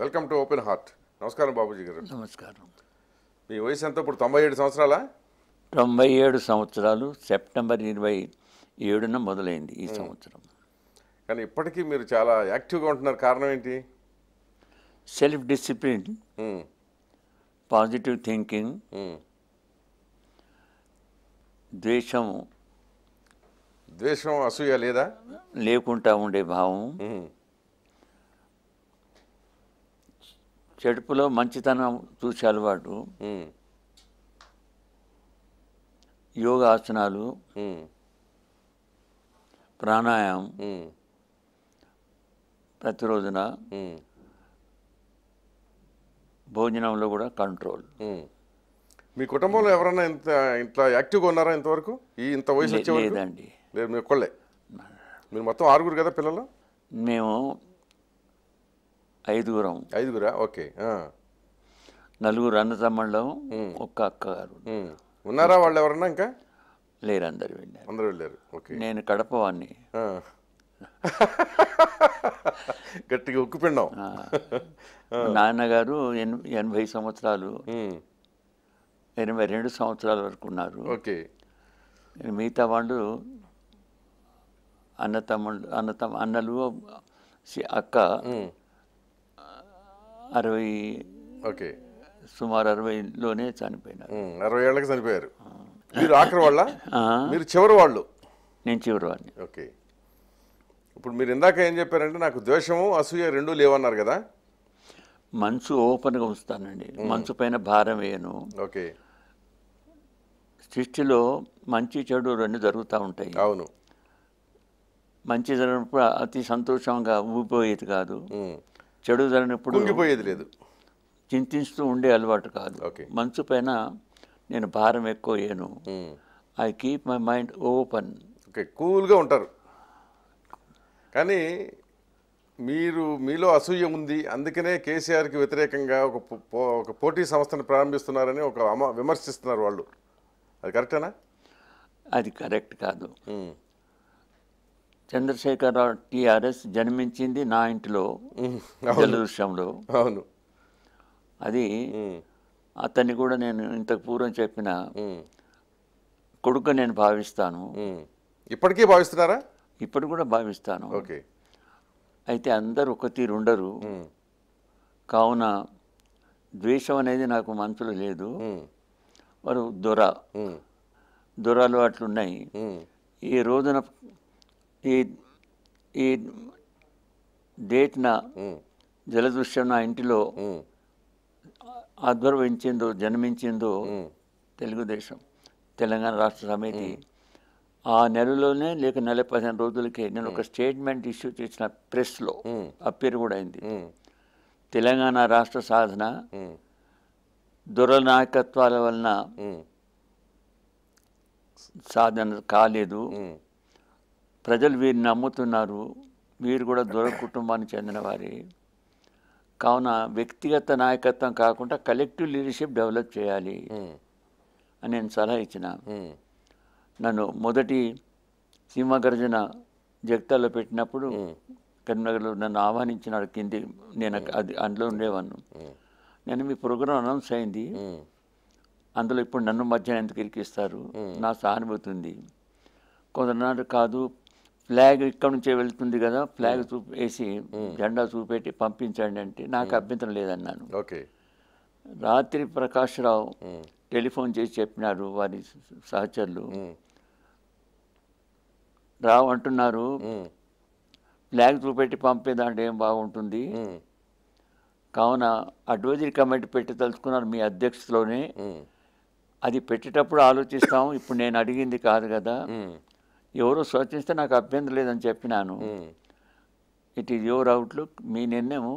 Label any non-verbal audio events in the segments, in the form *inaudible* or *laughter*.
Welcome to open heart నమస్కారం బాబుజీ గారు నమస్కారం మీ వయసు ఎంత ఇప్పుడు తొంభై ఏడు సంవత్సరాలా తొంభై ఏడు సంవత్సరాలు సెప్టెంబర్ ఇరవై ఏడున మొదలైంది ఈ సంవత్సరం కానీ ఇప్పటికీ మీరు చాలా యాక్టివ్గా ఉంటున్నారు కారణం ఏంటి సెల్ఫ్ డిసిప్లిన్ పాజిటివ్ థింకింగ్ ద్వేషం ద్వేషం అసూయ లేదా లేకుండా ఉండే భావం చెడుపులో మంచితనం చూసే అలవాటు యోగ ఆసనాలు ప్రాణాయామం ప్రతిరోజున భోజనంలో కూడా కంట్రోల్ మీ కుటుంబంలో ఎవరైనా ఇంత ఇంట్లో యాక్టివ్గా ఉన్నారా ఇంతవరకు ఈ ఇంత వయసు లేదండి లేదు మీ ఒక్కళ్ళే మీరు మొత్తం ఆరుగురు కదా పిల్లలు మేము ఐదుగురం ఐదుగురా ఓకే నలుగురు అన్నదమ్ముళ్ళం ఒక్క అక్క గారు ఉన్నారా వాళ్ళు ఎవరన్నా ఇంకా లేరు అందరు వెళ్ళారు అందరూ వెళ్ళారు ఓకే నేను కడప వాడిని *laughs* గట్టిగా ఉక్కుపిండం నాన్నగారు ఎనభై సంవత్సరాలు ఎనభై రెండు సంవత్సరాల వరకు ఉన్నారు ఓకే మిగతా వాళ్ళు అన్న తమ్ముళ్ళు అన్న తమ్ అన్నలు అక్క అరవై ఓకే సుమారు అరవైలోనే చనిపోయినారు అరవై ఏళ్ళకి చనిపోయారు మీరు ఆఖరి వాళ్ళ మీరు చివరి వాళ్ళు నేను చివరి వాడిని ఓకే ఇప్పుడు మీరు ఇందాక ఏం చెప్పారంటే నాకు ద్వేషము అసూయ రెండు లేవన్నారు కదా మనసు ఓపెన్గా ఉంచుతానండి మనసు పైన భారం వేయను ఓకే సృష్టిలో మంచి చెడు రెండు జరుగుతూ ఉంటాయి అవును మంచి జరిగినప్పుడు అతి సంతోషంగా ఊపిపోయేది కాదు చెడు జరిగినప్పుడు ఉండిపోయేది లేదు చింతిస్తూ ఉండే అలవాటు కాదు మనసు పైన నేను భారం ఎక్కువ వేయను I keep my mind open okay కూల్గా ఉంటారు కానీ మీరు మీలో అసూయ ఉంది అందుకనే కేసీఆర్కి వ్యతిరేకంగా ఒక ఒక పోటీ సంస్థను ప్రారంభిస్తున్నారని ఒక విమర్శిస్తున్నారు వాళ్ళు అది కరెక్టేనా అది కరెక్ట్ కాదు చంద్రశేఖరరావు టిఆర్ఎస్ జన్మించింది నా ఇంటిలో జలదృశ్యంలో అవును అది అతన్ని కూడా నేను ఇంతకు పూర్వం చెప్పిన కొడుకు నేను భావిస్తాను ఇప్పటికీ భావిస్తున్నారా ఇప్పటి కూడా భావిస్తాను ఓకే అయితే అందరూ ఒక తీరు ఉండరు కావున ద్వేషం అనేది నాకు మనసులో లేదు వారు దొర దొరలు అట్లున్నాయి ఈ రోజున ఈ ఈ డేట్న జలదృశ్యం నా ఇంటిలో ఆధ్వర్వించిందో జన్మించిందో తెలుగుదేశం తెలంగాణ రాష్ట్ర సమితి ఆ నెలలోనే లేక నెల పదిహేను రోజులకే నేను ఒక స్టేట్మెంట్ ఇష్యూ చేసిన ప్రెస్లో అప్పీర్ కూడా అయింది తెలంగాణ రాష్ట్ర సాధన దురనాయకత్వాల వలన సాధన కాలేదు ప్రజలు వీరిని నమ్ముతున్నారు వీరు కూడా దూర కుటుంబానికి చెందినవారి కావున వ్యక్తిగత నాయకత్వం కాకుండా కలెక్టివ్ లీడర్షిప్ డెవలప్ చేయాలి అని నేను సలహా ఇచ్చిన నన్ను మొదటి సింహగర్జన జగతాల్లో పెట్టినప్పుడు కరీంనగర్లో నన్ను ఆహ్వానించినాడు కింది నేను అది అందులో ఉండేవాడు నేను మీ ప్రోగ్రాం అనౌన్స్ అయింది అందులో ఇప్పుడు నన్ను మధ్యాహ్నం ఎందుకు ఇరికిస్తారు నా సహానుభూతి ఉంది కొందరు కాదు ఫ్లాగ్ ఇక్కడ నుంచే వెళ్తుంది కదా ఫ్లాగ్ చూపు వేసి జెండా చూపెట్టి పంపించండి అంటే నాకు అభ్యంతరం లేదన్నాను ఓకే రాత్రి ప్రకాశ్రావు టెలిఫోన్ చేసి చెప్పినారు వారి సహచరులు రావు అంటున్నారు ఫ్లాగ్ చూపెట్టి పంపేదాంటే ఏం బాగుంటుంది కావున అడ్వైజరీ కమిటీ పెట్టి తలుచుకున్నారు మీ అధ్యక్షతలోనే అది పెట్టేటప్పుడు ఆలోచిస్తాం ఇప్పుడు నేను అడిగింది కాదు కదా ఎవరు సూచిస్తే నాకు అభ్యంతరం లేదని చెప్పినాను ఇట్ ఈజ్ యువర్ అవుట్లుక్ మీ నిర్ణయం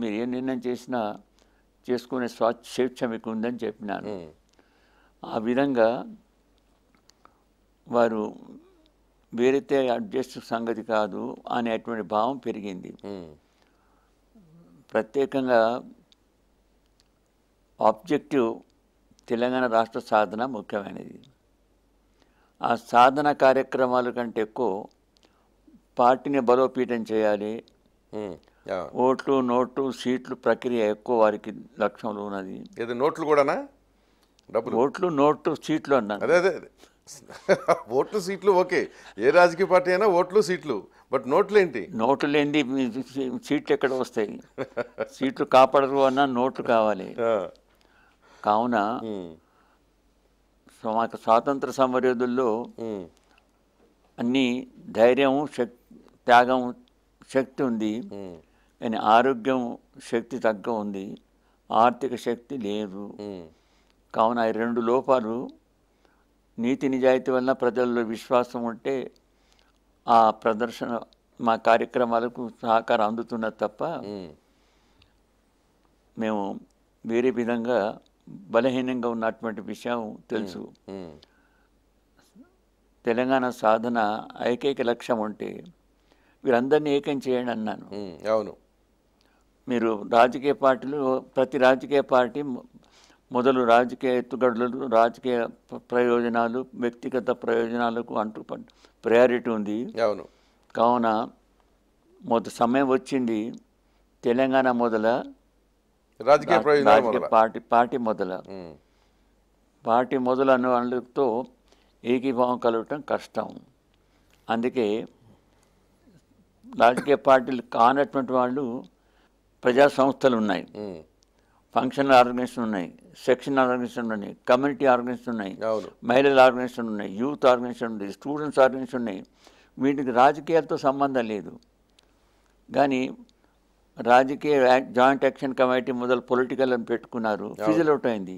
మీరు ఏ నిర్ణయం చేసినా చేసుకునే స్వా స్వేచ్ఛ మీకు ఉందని చెప్పినాను ఆ విధంగా వారు వేరైతే అడ్జస్ట్ సంగతి కాదు అనేటువంటి భావం పెరిగింది ప్రత్యేకంగా ఆబ్జెక్టివ్ తెలంగాణ రాష్ట్ర సాధన ముఖ్యమైనది ఆ సాధన కార్యక్రమాల కంటే ఎక్కువ పార్టీని బలోపేతం చేయాలి ఓట్లు నోట్లు సీట్లు ప్రక్రియ ఎక్కువ వారికి లక్ష్యంలో ఉన్నది నోట్లు కూడానా ఓట్లు నోట్లు సీట్లు అన్నా అదే అదే ఓట్లు సీట్లు ఓకే ఏ రాజకీయ పార్టీ అయినా ఓట్లు సీట్లు బట్ నోట్లు ఏంటి నోట్లు లేని సీట్లు ఎక్కడ వస్తాయి సీట్లు కాపాడరు అన్నా నోట్లు కావాలి కావున సో మాకు స్వాతంత్ర సమరయోధుల్లో అన్నీ ధైర్యం శక్ త్యాగం శక్తి ఉంది కానీ ఆరోగ్యం శక్తి తగ్గ ఉంది ఆర్థిక శక్తి లేదు కావున ఈ రెండు లోపాలు నీతి నిజాయితీ వలన ప్రజల్లో విశ్వాసం ఉంటే ఆ ప్రదర్శన మా కార్యక్రమాలకు సహకారం అందుతున్నది తప్ప మేము వేరే విధంగా బలహీనంగా ఉన్నటువంటి విషయం తెలుసు తెలంగాణ సాధన ఏకైక లక్ష్యం ఉంటే వీరందరినీ ఏకం చేయండి అన్నాను అవును మీరు రాజకీయ పార్టీలు ప్రతి రాజకీయ పార్టీ మొదలు రాజకీయ ఎత్తుగడలు రాజకీయ ప్రయోజనాలు వ్యక్తిగత ప్రయోజనాలకు అంటూ ప్రయారిటీ ఉంది అవును కావున మొదటి సమయం వచ్చింది తెలంగాణ మొదల రాజకీయ పార్టీ పార్టీ మొదల పార్టీ మొదలు అను అనులతో ఏకీభావం కలగటం కష్టం అందుకే రాజకీయ పార్టీలు కానటువంటి వాళ్ళు ప్రజా సంస్థలు ఉన్నాయి ఫంక్షన్ ఆర్గనైజేషన్ ఉన్నాయి సెక్షన్ ఆర్గనైజేషన్ ఉన్నాయి కమ్యూనిటీ ఆర్గనైజేషన్ ఉన్నాయి మహిళల ఆర్గనైజేషన్ ఉన్నాయి యూత్ ఆర్గనైజేషన్ ఉంది స్టూడెంట్స్ ఆర్గనైజేషన్ ఉన్నాయి వీటికి రాజకీయాలతో సంబంధం లేదు కానీ రాజకీయ జాయింట్ యాక్షన్ కమిటీ మొదలు పొలిటికల్ అని పెట్టుకున్నారు ఫిజిల్ అవుట్ అయింది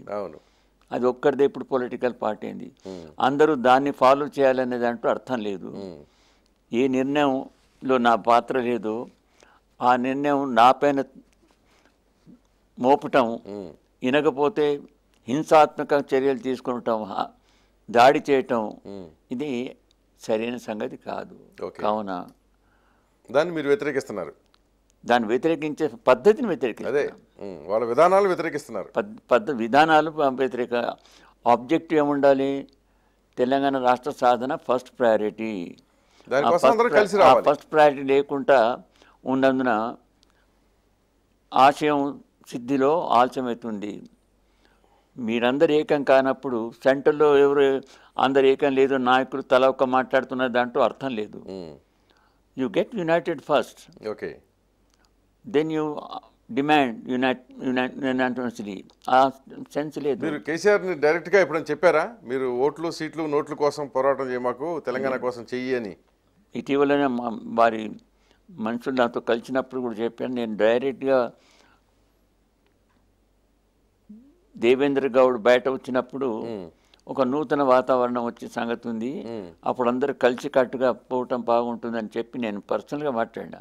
అది ఒక్కరిది ఇప్పుడు పొలిటికల్ పార్టీ అయింది అందరూ దాన్ని ఫాలో చేయాలనే దాంట్లో అర్థం లేదు ఏ నిర్ణయంలో నా పాత్ర లేదు ఆ నిర్ణయం నా పైన మోపటం వినకపోతే హింసాత్మక చర్యలు తీసుకుంటాం దాడి చేయటం ఇది సరైన సంగతి కాదు కావున దాన్ని మీరు వ్యతిరేకిస్తున్నారు దాన్ని వ్యతిరేకించే పద్ధతిని వ్యతిరేకిస్తున్నారు వాళ్ళ విధానాలు వ్యతిరేకిస్తున్నారు పద్ధ విధానాలు వ్యతిరేక ఆబ్జెక్టివ్ ఏముండాలి తెలంగాణ రాష్ట్ర సాధన ఫస్ట్ ప్రయారిటీ ఫస్ట్ ప్రయారిటీ లేకుండా ఉన్నందున ఆశయం సిద్ధిలో ఆలస్యమవుతుంది మీరందరు ఏకం కానప్పుడు సెంటర్లో ఎవరు అందరు ఏకం లేదు నాయకులు తల ఒక్క మాట్లాడుతున్న దాంట్లో అర్థం లేదు you get united first okay then you demand unanimously ఆ సెన్స్ లేదు మీరు కేసీఆర్ని డైరెక్ట్గా ఎప్పుడైనా చెప్పారా మీరు ఓట్లు సీట్లు నోట్ల కోసం పోరాటం చేయమాకు తెలంగాణ hmm. కోసం చెయ్యి అని ఇటీవలనే వారి మనుషులు నాతో కలిసినప్పుడు కూడా చెప్పాను నేను డైరెక్ట్గా దేవేంద్ర గౌడ్ బయట వచ్చినప్పుడు hmm. ఒక నూతన వాతావరణం వచ్చే సంగతి ఉంది hmm. అప్పుడు అందరూ కలిసి కట్టుగా పోవటం బాగుంటుందని చెప్పి నేను పర్సనల్గా మాట్లాడినా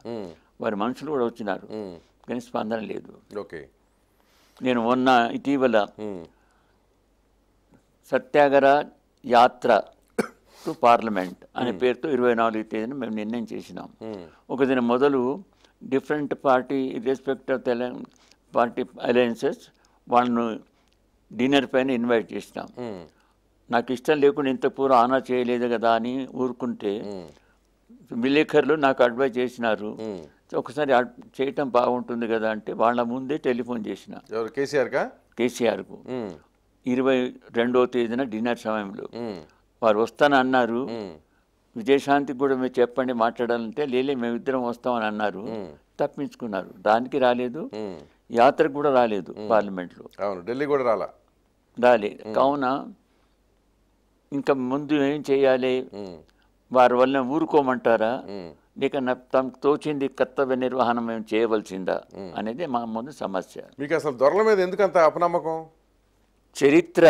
వారి మనుషులు కూడా వచ్చినారు కానీ స్పందన లేదు ఓకే నేను మొన్న ఇటీవల సత్యాగర యాత్ర *coughs* టు పార్లమెంట్ అనే పేరుతో ఇరవై నాలుగు తేదీన మేము నిర్ణయం చేసినాం ఒక దిన మొదలు different party respect of Telangana party alliances వాళ్ళను డిన్నర్ పైన ఇన్వైట్ చేసినాం నాకు ఇష్టం లేకుండా ఇంత పూర్వం ఆనా చేయలేదు కదా అని ఊరుకుంటే విలేకరులు నాకు అడ్వైజ్ చేసినారు ఒకసారి చేయటం బాగుంటుంది కదా అంటే వాళ్ళ ముందే టెలిఫోన్ చేసిన కేసీఆర్ కేసీఆర్కు ఇరవై రెండో తేదీన డిన్నర్ సమయంలో వారు అన్నారు విజయశాంతికి కూడా మీరు చెప్పండి మాట్లాడాలంటే లేలే మేమిద్దరం వస్తామని అన్నారు తప్పించుకున్నారు దానికి రాలేదు యాత్రకు కూడా రాలేదు పార్లమెంట్లో ఢిల్లీ కూడా రాలా రాలే కావున ఇంకా ముందు ఏం చేయాలి వారి వల్ల ఊరుకోమంటారా నీకు తనకు తోచింది కర్తవ్య నిర్వహణ మేము చేయవలసిందా అనేది మా ముందు సమస్య మీకు అసలు దొరల మీద ఎందుకంత అపనమ్మకం చరిత్ర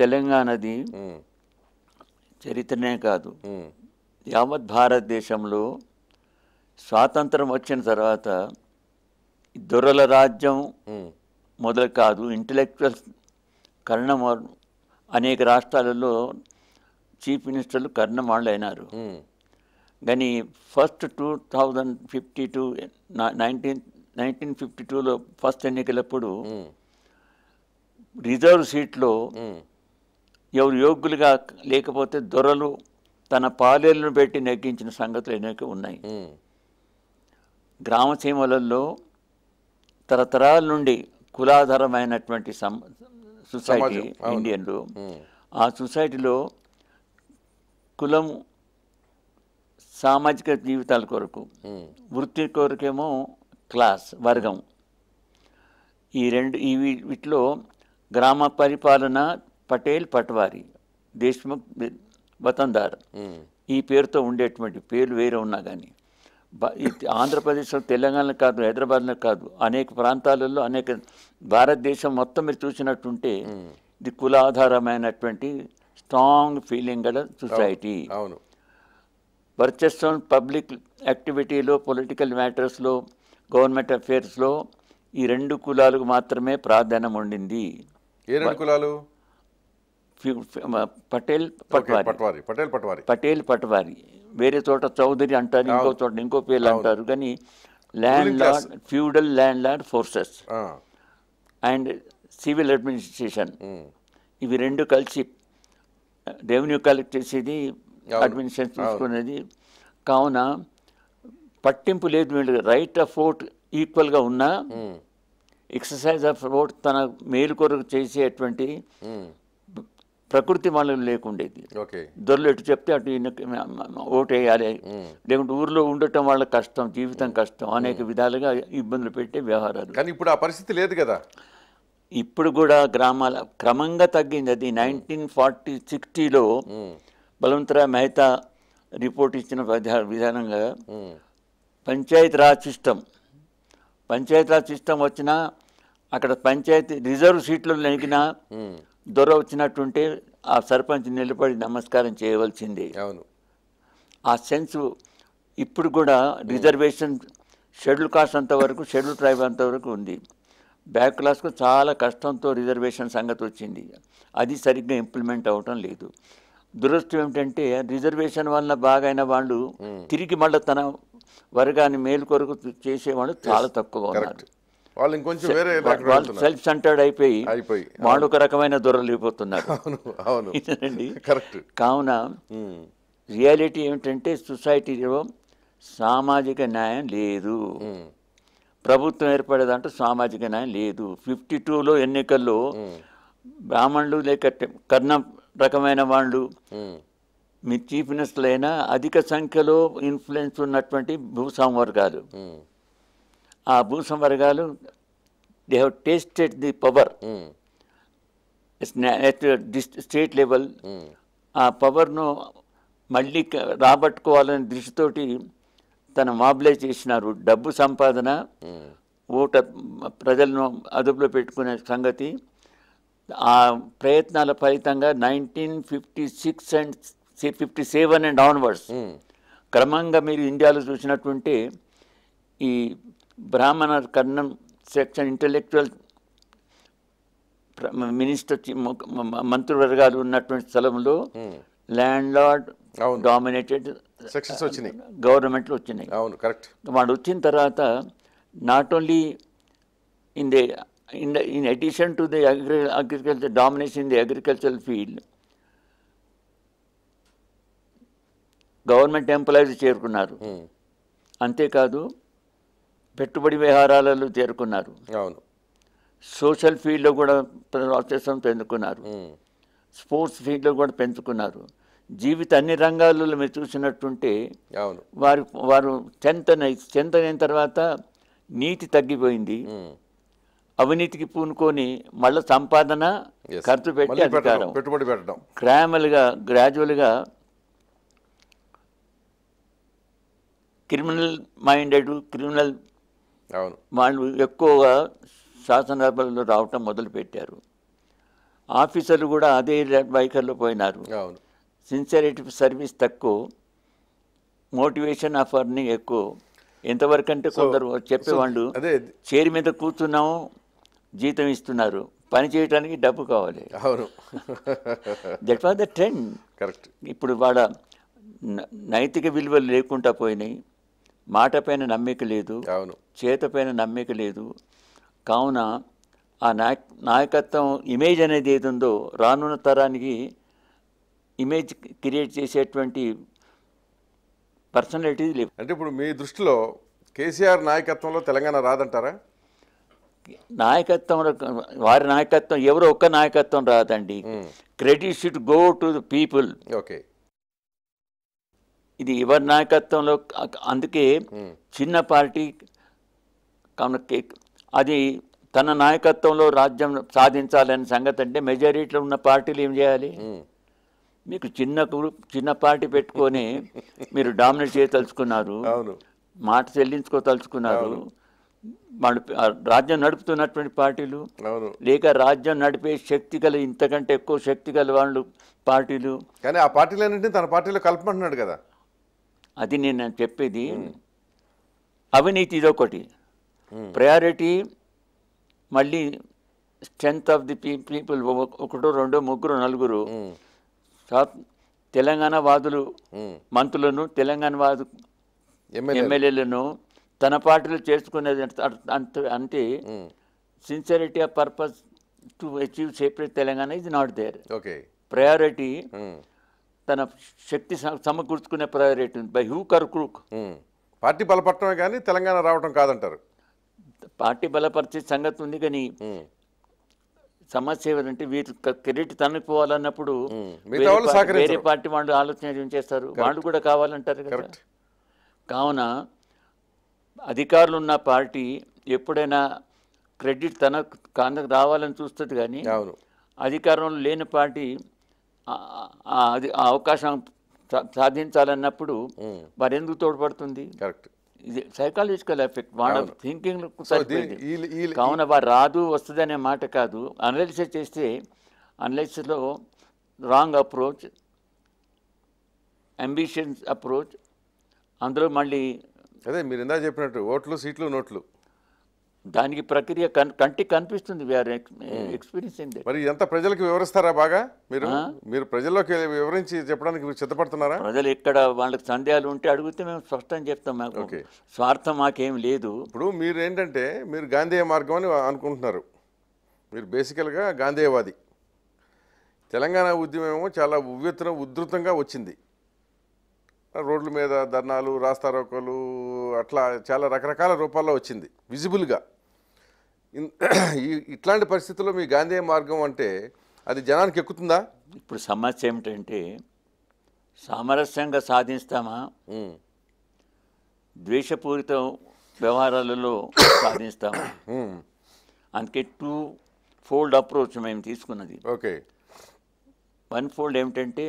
తెలంగాణది చరిత్రనే కాదు యావత్ భారతదేశంలో స్వాతంత్రం వచ్చిన తర్వాత దొరల రాజ్యం మొదలు కాదు ఇంటలెక్చువల్ కర్ణం అనేక రాష్ట్రాలలో చీఫ్ మినిస్టర్లు వాళ్ళు అయినారు కానీ first two thousand fifty two nineteen nineteen fifty టూలో ఫస్ట్ ఎన్నికలప్పుడు రిజర్వ్ సీట్లో ఎవరు యోగ్యులుగా లేకపోతే దొరలు తన పాలేళ్ళను పెట్టి నెగ్గించిన సంగతులు ఎన్నిక ఉన్నాయి గ్రామసీమలలో తరతరాల నుండి కులాధారమైనటువంటి సమ సొసైటీ ఇండియన్లు ఆ సొసైటీలో కులం సామాజిక జీవితాల కొరకు వృత్తి కొరకేమో క్లాస్ వర్గం ఈ రెండు ఈ వీటిలో గ్రామ పరిపాలన పటేల్ పట్వారి దేశ్ముఖ్ వతందార్ ఈ పేరుతో ఉండేటువంటి పేర్లు వేరే ఉన్నా కానీ ఆంధ్రప్రదేశ్లో తెలంగాణలో కాదు హైదరాబాద్లో కాదు అనేక ప్రాంతాలలో అనేక భారతదేశం మొత్తం మీరు చూసినట్టుంటే ఇది కులాధారమైనటువంటి స్ట్రాంగ్ ఫీలింగ్ గల సొసైటీ అవును వర్చెస్టోన్ పబ్లిక్ యాక్టివిటీలో పొలిటికల్ మ్యాటర్స్లో గవర్నమెంట్ అఫైర్స్లో ఈ రెండు కులాలకు మాత్రమే ప్రాధాన్యం ఉండింది ఏ రెండు కులాలు పటేల్ పట్వారి పటేల్ పట్వారి పటేల్ పట్వారి వేరే చోట చౌదరి అంటారు ఇంకో చోట ఇంకో పేర్లు అంటారు కానీ landlord feudal landlord forces and civil administration ఇవి రెండు కలిసి రెవెన్యూ కలెక్ట్ చేసేది అడ్మినిస్ట్రేషన్ తీసుకునేది కావున పట్టింపు లేదు వీళ్ళు రైట్ ఆఫ్ ఓట్ ఈక్వల్గా ఉన్నా ఎక్సర్సైజ్ ఆఫ్ ఓట్ తన మేలు కొరకు చేసేటువంటి ప్రకృతి మనలు లేకుండేది దొరలు ఎటు చెప్తే అటు ఓటు వేయాలి లేకుంటే ఊర్లో ఉండటం వాళ్ళ కష్టం జీవితం కష్టం అనేక విధాలుగా ఇబ్బందులు పెట్టే వ్యవహారాలు కానీ ఇప్పుడు ఆ పరిస్థితి లేదు కదా ఇప్పుడు కూడా గ్రామాల క్రమంగా తగ్గింది అది నైన్టీన్ ఫార్టీ సిక్స్టీలో బలవంతరా మెహతా రిపోర్ట్ ఇచ్చిన విధానంగా పంచాయతీ రాజ్ సిస్టమ్ పంచాయతీ రాజ్ సిస్టమ్ వచ్చినా అక్కడ పంచాయతీ రిజర్వ్ సీట్లు నెగిన దొర వచ్చినట్టుంటే ఆ సర్పంచ్ నిలబడి నమస్కారం చేయవలసింది అవును ఆ సెన్స్ ఇప్పుడు కూడా రిజర్వేషన్ షెడ్యూల్ కాస్ట్ అంతవరకు షెడ్యూల్ ట్రైబ్ అంతవరకు ఉంది బ్యాక్ క్లాస్కు చాలా కష్టంతో రిజర్వేషన్ సంగతి వచ్చింది అది సరిగ్గా ఇంప్లిమెంట్ అవ్వటం లేదు దురదృష్టం ఏమిటంటే రిజర్వేషన్ వల్ల బాగైన వాళ్ళు తిరిగి మళ్ళీ తన వర్గాన్ని మేలు కొరకు చేసేవాళ్ళు చాలా తక్కువ ఉన్నారు వాళ్ళు ఇంకొంచెం వేరే వాళ్ళు సెల్ఫ్ సెంటర్డ్ అయిపోయి అయిపోయి వాళ్ళు ఒక రకమైన దొరలిపోతున్నారు అవును కరెక్ట్ కావున రియాలిటీ ఏమిటంటే సొసైటీలో సామాజిక న్యాయం లేదు ప్రభుత్వం ఏర్పడేదంటే సామాజిక న్యాయం లేదు ఫిఫ్టీ టూలో ఎన్నికల్లో బ్రాహ్మణులు లేక కర్ణ రకమైన వాళ్ళు మీ చీఫ్ అయినా అధిక సంఖ్యలో ఇన్ఫ్లుయెన్స్ ఉన్నటువంటి భూసంవర్గాలు ఆ భూసంవర్గాలు they have tasted the power state level ఆ పవర్ను మళ్ళీ రాబట్టుకోవాలనే దృష్టితోటి తన మాబిలైజ్ చేసినారు డబ్బు సంపాదన ఓట ప్రజలను అదుపులో పెట్టుకునే సంగతి ఆ ప్రయత్నాల ఫలితంగా nineteen fifty six and fifty seven and onwards క్రమంగా మీరు ఇండియాలో చూసినటువంటి ఈ బ్రాహ్మణ కర్ణం సెక్షన్ ఇంటలెక్చువల్ మినిస్టర్ మంత్రివర్గాలు ఉన్నటువంటి స్థలంలో ల్యాండ్ లార్డ్ డామినేటెడ్ సెక్షన్స్ వచ్చినాయి గవర్నమెంట్లు వచ్చినాయి అవును కరెక్ట్ వాడు వచ్చిన తర్వాత not only in the in, the, in addition to the agri agriculture domination in the agricultural field, government employees చేరుకున్నారు hmm. అంతేకాదు పెట్టుబడి వ్యవహారాలలో చేరుకున్నారు అవును సోషల్ ఫీల్డ్లో కూడా ప్రాసెసం పెంచుకున్నారు స్పోర్ట్స్ hmm. ఫీల్డ్లో కూడా పెంచుకున్నారు జీవిత అన్ని రంగాల్లో మీరు చూసినట్టుంటే వారు వారు చెంతన చెంతనైన తర్వాత నీతి తగ్గిపోయింది hmm. అవినీతికి పూనుకొని మళ్ళీ సంపాదన ఖర్చు పెట్టి అధికారం పెట్టుబడి పెట్టడం క్రామల్గా గ్రాడ్యువల్గా క్రిమినల్ మైండెడ్ క్రిమినల్ వాళ్ళు ఎక్కువగా శాసనసభలో రావటం మొదలుపెట్టారు ఆఫీసర్లు కూడా అదే వైఖరిలో పోయినారు సిన్సియరిటీ సర్వీస్ తక్కువ మోటివేషన్ ఆఫ్ అర్నింగ్ ఎక్కువ ఎంతవరకు అంటే కొందరు చెప్పేవాళ్ళు చైర్ మీద కూర్చున్నాము జీతం ఇస్తున్నారు పని చేయడానికి డబ్బు కావాలి అవును that was the trend correct ఇప్పుడు వాళ్ళ నైతిక విలువలు లేకుండా పోయినాయి మాట పైన నమ్మిక లేదు అవును చేత పైన నమ్మిక లేదు కావున ఆ నాయకత్వం ఇమేజ్ అనేది ఏది ఉందో రానున్న తరానికి ఇమేజ్ క్రియేట్ చేసేటువంటి పర్సనాలిటీ లేవు అంటే ఇప్పుడు మీ దృష్టిలో కేసీఆర్ నాయకత్వంలో తెలంగాణ రాదంటారా నాయకత్వం వారి నాయకత్వం ఎవరు ఒక్క నాయకత్వం రాదండి credit should go to the people okay ఇది ఎవరి నాయకత్వంలో అందుకే hmm. చిన్న పార్టీ అది తన నాయకత్వంలో రాజ్యం సాధించాలనే సంగతి అంటే మెజారిటీలో ఉన్న పార్టీలు ఏం చేయాలి hmm. మీకు చిన్న గ్రూప్ చిన్న పార్టీ పెట్టుకొని *laughs* మీరు డామినేట్ చేయదలుచుకున్నారు మాట చెల్లించుకోదలుచుకున్నారు మన రాజ్యం నడుపుతున్నటువంటి పార్టీలు లేక రాజ్యం నడిపే శక్తి గల ఇంతకంటే ఎక్కువ శక్తి గల వాళ్ళు పార్టీలు కానీ ఆ పార్టీలన్నింటినీ తన పార్టీలో కలపమంటున్నాడు కదా అది నేను చెప్పేది అవినీతి ఇదొకటి ప్రయారిటీ మళ్ళీ స్ట్రెంగ్త్ ఆఫ్ ది పీపుల్ ఒకటో రెండో ముగ్గురు నలుగురు తెలంగాణ వాదులు మంత్రులను తెలంగాణ వాదు ఎమ్మెల్యేలను తన పార్టీలో చేసుకునేది అంత అంటే sincerity of purpose to achieve separate Telangana ఇది నాట్ దేర్ ఓకే ప్రయారిటీ తన శక్తి సమకూర్చుకునే ప్రయారిటీ ఉంది బై హ్యూ క్రూక్ పార్టీ బలపడటమే కానీ తెలంగాణ రావటం కాదంటారు పార్టీ బలపరిచే సంగతి ఉంది కానీ hmm. సమస్య ఏదంటే వీరి క్రెడిట్ తనకు పోవాలన్నప్పుడు hmm. వేరే పార్టీ వాళ్ళు ఆలోచన చేస్తారు వాళ్ళు కూడా కావాలంటారు కదా కావున అధికారులున్న పార్టీ ఎప్పుడైనా క్రెడిట్ తన కాంతకు రావాలని చూస్తుంది కానీ అవును అధికారంలో లేని పార్టీ అది ఆ అవకాశం సాధించాలన్నప్పుడు వారు ఎందుకు తోడ్పడుతుంది కరెక్ట్ ఇది సైకాలజికల్ ఎఫెక్ట్ వాళ్ళ థింకింగ్ కావున వారు రాదు వస్తుంది అనే మాట కాదు అనలైసిస్ చేస్తే అనలైసిస్లో రాంగ్ అప్రోచ్ అంబిషన్స్ అప్రోచ్ అందులో మళ్ళీ అదే మీరు ఇందా చెప్పినట్టు ఓట్లు సీట్లు నోట్లు దానికి ప్రక్రియ కంటికి కనిపిస్తుంది ఎక్స్పీరియన్స్ అయింది hmm. మరి ఎంత ప్రజలకు వివరిస్తారా బాగా మీరు మీరు ప్రజల్లోకి వివరించి చెప్పడానికి మీరు సిద్ధపడుతున్నారా ప్రజలు ఇక్కడ వాళ్ళకి సందేహాలు ఉంటే అడిగితే మేము స్పష్టం చెప్తాం మాకు స్వార్థం మాకేం లేదు ఇప్పుడు మీరు ఏంటంటే మీరు గాంధీయ మార్గం అని అనుకుంటున్నారు మీరు బేసికల్గా గాంధీయవాది తెలంగాణ ఉద్యమం చాలా ఉవ్వెత్తున ఉధృతంగా వచ్చింది రోడ్ల మీద ధర్నాలు రాస్తారోకలు అట్లా చాలా రకరకాల రూపాల్లో వచ్చింది విజిబుల్గా ఇట్లాంటి పరిస్థితుల్లో మీ గాంధీ మార్గం అంటే అది జనానికి ఎక్కుతుందా ఇప్పుడు సమస్య ఏమిటంటే సామరస్యంగా సాధిస్తామా ద్వేషపూరిత వ్యవహారాలలో సాధిస్తామా అందుకే టూ ఫోల్డ్ అప్రోచ్ మేము తీసుకున్నది ఓకే వన్ ఫోల్డ్ ఏమిటంటే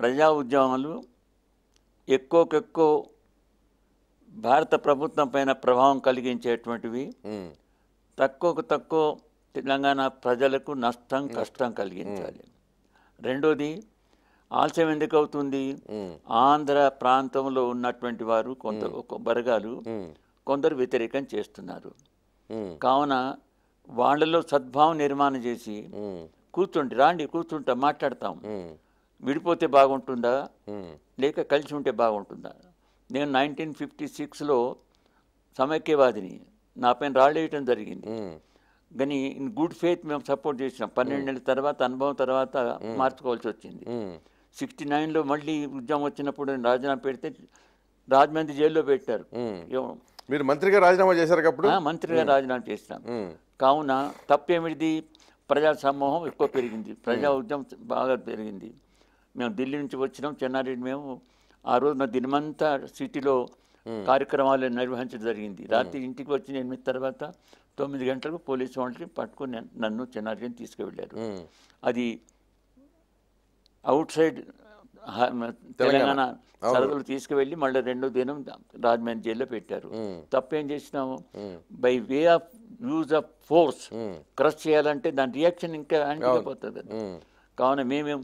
ప్రజా ఉద్యమాలు ఎక్కువకెక్కువ భారత ప్రభుత్వం పైన ప్రభావం కలిగించేటువంటివి తక్కువకు తక్కువ తెలంగాణ ప్రజలకు నష్టం కష్టం కలిగించాలి రెండోది ఆలస్యం ఎందుకు అవుతుంది ఆంధ్ర ప్రాంతంలో ఉన్నటువంటి వారు కొందరు ఒక వర్గాలు కొందరు వ్యతిరేకం చేస్తున్నారు కావున వాళ్ళలో సద్భావం నిర్మాణం చేసి కూర్చోండి రాండి కూర్చుంటాం మాట్లాడతాం విడిపోతే బాగుంటుందా లేక కలిసి ఉంటే బాగుంటుందా నేను నైన్టీన్ ఫిఫ్టీ సిక్స్లో సమైక్యవాదిని నా పైన రాళ్ళేయటం జరిగింది కానీ ఇన్ గుడ్ ఫెయిత్ మేము సపోర్ట్ చేసినాం పన్నెండు నెలల తర్వాత అనుభవం తర్వాత మార్చుకోవాల్సి వచ్చింది సిక్స్టీ నైన్లో మళ్ళీ ఉద్యమం వచ్చినప్పుడు నేను రాజీనామా పెడితే రాజమండ్రి జైల్లో పెట్టారు మీరు మంత్రిగా రాజీనామా చేశారు అప్పుడు మంత్రిగా రాజీనామా చేసినాం కావున తప్పేమిటిది ప్రజా సమూహం ఎక్కువ పెరిగింది ప్రజా ఉద్యమం బాగా పెరిగింది మేము ఢిల్లీ నుంచి వచ్చినాం చెన్నారెడ్డి మేము ఆ రోజున దినమంతా సిటీలో కార్యక్రమాలు నిర్వహించడం జరిగింది రాత్రి ఇంటికి వచ్చిన ఎనిమిది తర్వాత తొమ్మిది గంటలకు పోలీసు వాళ్ళని పట్టుకుని నన్ను చెన్నారెడ్డిని తీసుకువెళ్ళారు అది అవుట్ సైడ్ తెలంగాణ సరదలు తీసుకువెళ్ళి మళ్ళీ రెండో దినం రాజమండ్రి జైల్లో పెట్టారు తప్పేం చేసినాము by way of use of force crush చేయాలంటే దాని రియాక్షన్ ఇంకా అంటే పోతుంది కావున మేమేం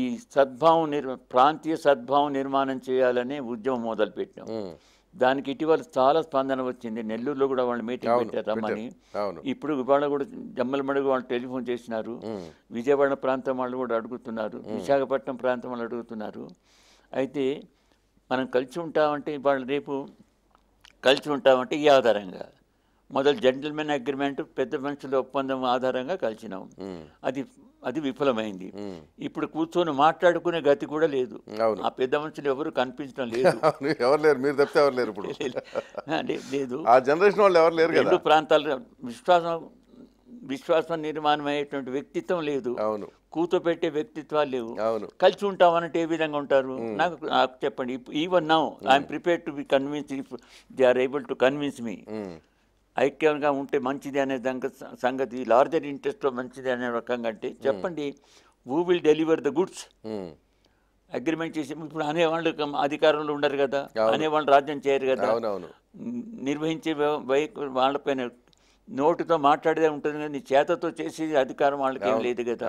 ఈ సద్భావం నిర్మా ప్రాంతీయ సద్భావం నిర్మాణం చేయాలనే ఉద్యమం మొదలుపెట్టాం దానికి ఇటీవల చాలా స్పందన వచ్చింది నెల్లూరులో కూడా వాళ్ళు మీటింగ్ పెట్టారు రమ్మని ఇప్పుడు ఇవాళ కూడా జమ్మలమడుగు వాళ్ళు టెలిఫోన్ చేసినారు విజయవాడ ప్రాంతం వాళ్ళు కూడా అడుగుతున్నారు విశాఖపట్నం ప్రాంతం వాళ్ళు అడుగుతున్నారు అయితే మనం కలిసి ఉంటామంటే వాళ్ళు రేపు కలిసి ఉంటామంటే ఈ ఆధారంగా మొదలు జెంటల్మెన్ అగ్రిమెంట్ పెద్ద మనుషుల ఒప్పందం ఆధారంగా కలిసినాం అది అది విఫలమైంది ఇప్పుడు కూర్చొని మాట్లాడుకునే గతి కూడా లేదు ఆ పెద్ద మనుషులు ఎవరు కనిపించడం లేదు *laughs* ఎవరు లేరు మీరు తప్పితే ఎవరు లేరు ఇప్పుడు లేదు ఆ జనరేషన్ వాళ్ళు ఎవరు లేరు రెండు ప్రాంతాలు విశ్వాసం విశ్వాసం అయ్యేటువంటి వ్యక్తిత్వం లేదు అవును కూతోపెట్టే వ్యక్తిత్వాలు లేవు కలిసి ఉంటామన్నట్టు ఏ విధంగా ఉంటారు నాకు నాకు చెప్పండి even now I'm prepare to be convince if they are able to convince me ఐక్యంగా ఉంటే మంచిది అనే సంగతి లార్జర్ ఇంట్రెస్ట్లో మంచిది అనే రకంగా అంటే చెప్పండి who will deliver the goods agreement చేసి ఇప్పుడు అనేవాళ్ళు అధికారంలో ఉండరు కదా అనేవాళ్ళు రాజ్యం చేయరు కదా నిర్వహించే వాళ్ళపైన నోటుతో మాట్లాడేదే ఉంటుంది నీ చేతతో చేసేది అధికారం వాళ్ళకి ఏం లేదు కదా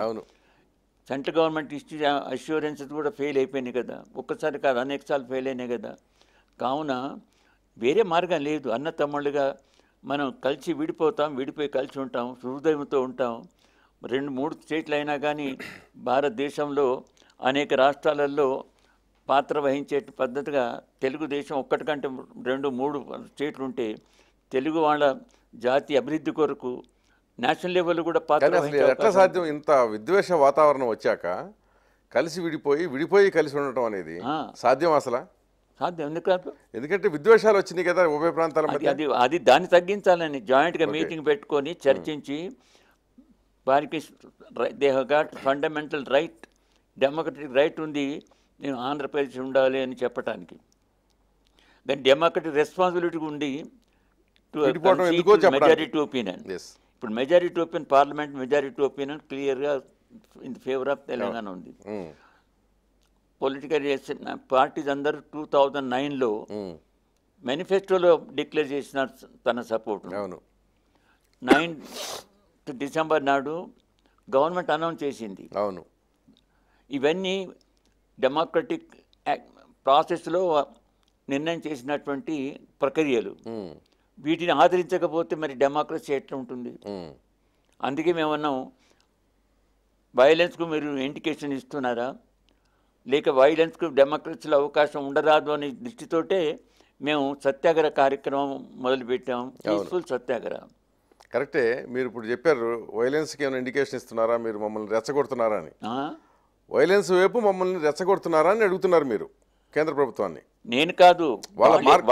సెంట్రల్ గవర్నమెంట్ ఇష్యూ అష్యూరెన్సెస్ కూడా ఫెయిల్ అయిపోయినాయి కదా ఒక్కసారి కాదు అనేకసార్లు ఫెయిల్ అయినాయి కదా కావున వేరే మార్గం లేదు అన్న తమ్ముళ్ళుగా మనం కలిసి విడిపోతాం విడిపోయి కలిసి ఉంటాం హృదయంతో ఉంటాం రెండు మూడు స్టేట్లు అయినా కానీ భారతదేశంలో అనేక రాష్ట్రాలలో పాత్ర వహించే పద్ధతిగా తెలుగుదేశం ఒక్కటి కంటే రెండు మూడు స్టేట్లు ఉంటే తెలుగు వాళ్ళ జాతి అభివృద్ధి కొరకు నేషనల్ లెవెల్ కూడా పాత్ర ఎట్లా సాధ్యం ఇంత విద్వేష వాతావరణం వచ్చాక కలిసి విడిపోయి విడిపోయి కలిసి ఉండటం అనేది సాధ్యం అసలు ఎందుకంటే విద్వేషాలు వచ్చినాయి కదా ఉభయ ప్రాంతాల మధ్య అది అది దాన్ని తగ్గించాలని జాయింట్గా మీటింగ్ పెట్టుకొని చర్చించి వారికి they fundamental right democratic right ఉంది నేను ఆంధ్రప్రదేశ్ ఉండాలి అని చెప్పడానికి దాని డెమోక్రటిక్ రెస్పాన్సిబిలిటీ ఉండి మెజారిటీ ఒపీనియన్ ఇప్పుడు majority opinion parliament majority opinion క్లియర్గా ఇన్ ఫేవర్ ఆఫ్ తెలంగాణ ఉంది పొలిటికల్ చేసిన పార్టీస్ అందరూ టూ థౌజండ్ నైన్లో మేనిఫెస్టోలో డిక్లేర్ చేసిన తన సపోర్ట్ అవును నైన్త్ డిసెంబర్ నాడు గవర్నమెంట్ అనౌన్స్ చేసింది అవును ఇవన్నీ డెమోక్రటిక్ ప్రాసెస్లో నిర్ణయం చేసినటువంటి ప్రక్రియలు hmm. వీటిని ఆదరించకపోతే మరి డెమోక్రసీ ఎట్లా ఉంటుంది hmm. అందుకే మేమన్నాం వైలెన్స్కు మీరు ఇండికేషన్ ఇస్తున్నారా లేక వైలెన్స్కు డెమోక్రసీలో అవకాశం ఉండరాదు అనే దృష్టితోటే మేము సత్యాగ్రహ కార్యక్రమం మొదలుపెట్టాము పీస్ఫుల్ సత్యాగ్రహం కరెక్టే మీరు ఇప్పుడు చెప్పారు వైలెన్స్కి ఏమైనా ఇండికేషన్ ఇస్తున్నారా మీరు మమ్మల్ని రెచ్చగొడుతున్నారా అని వైలెన్స్ వైపు మమ్మల్ని రెచ్చగొడుతున్నారా అని అడుగుతున్నారు మీరు కేంద్ర ప్రభుత్వాన్ని నేను కాదు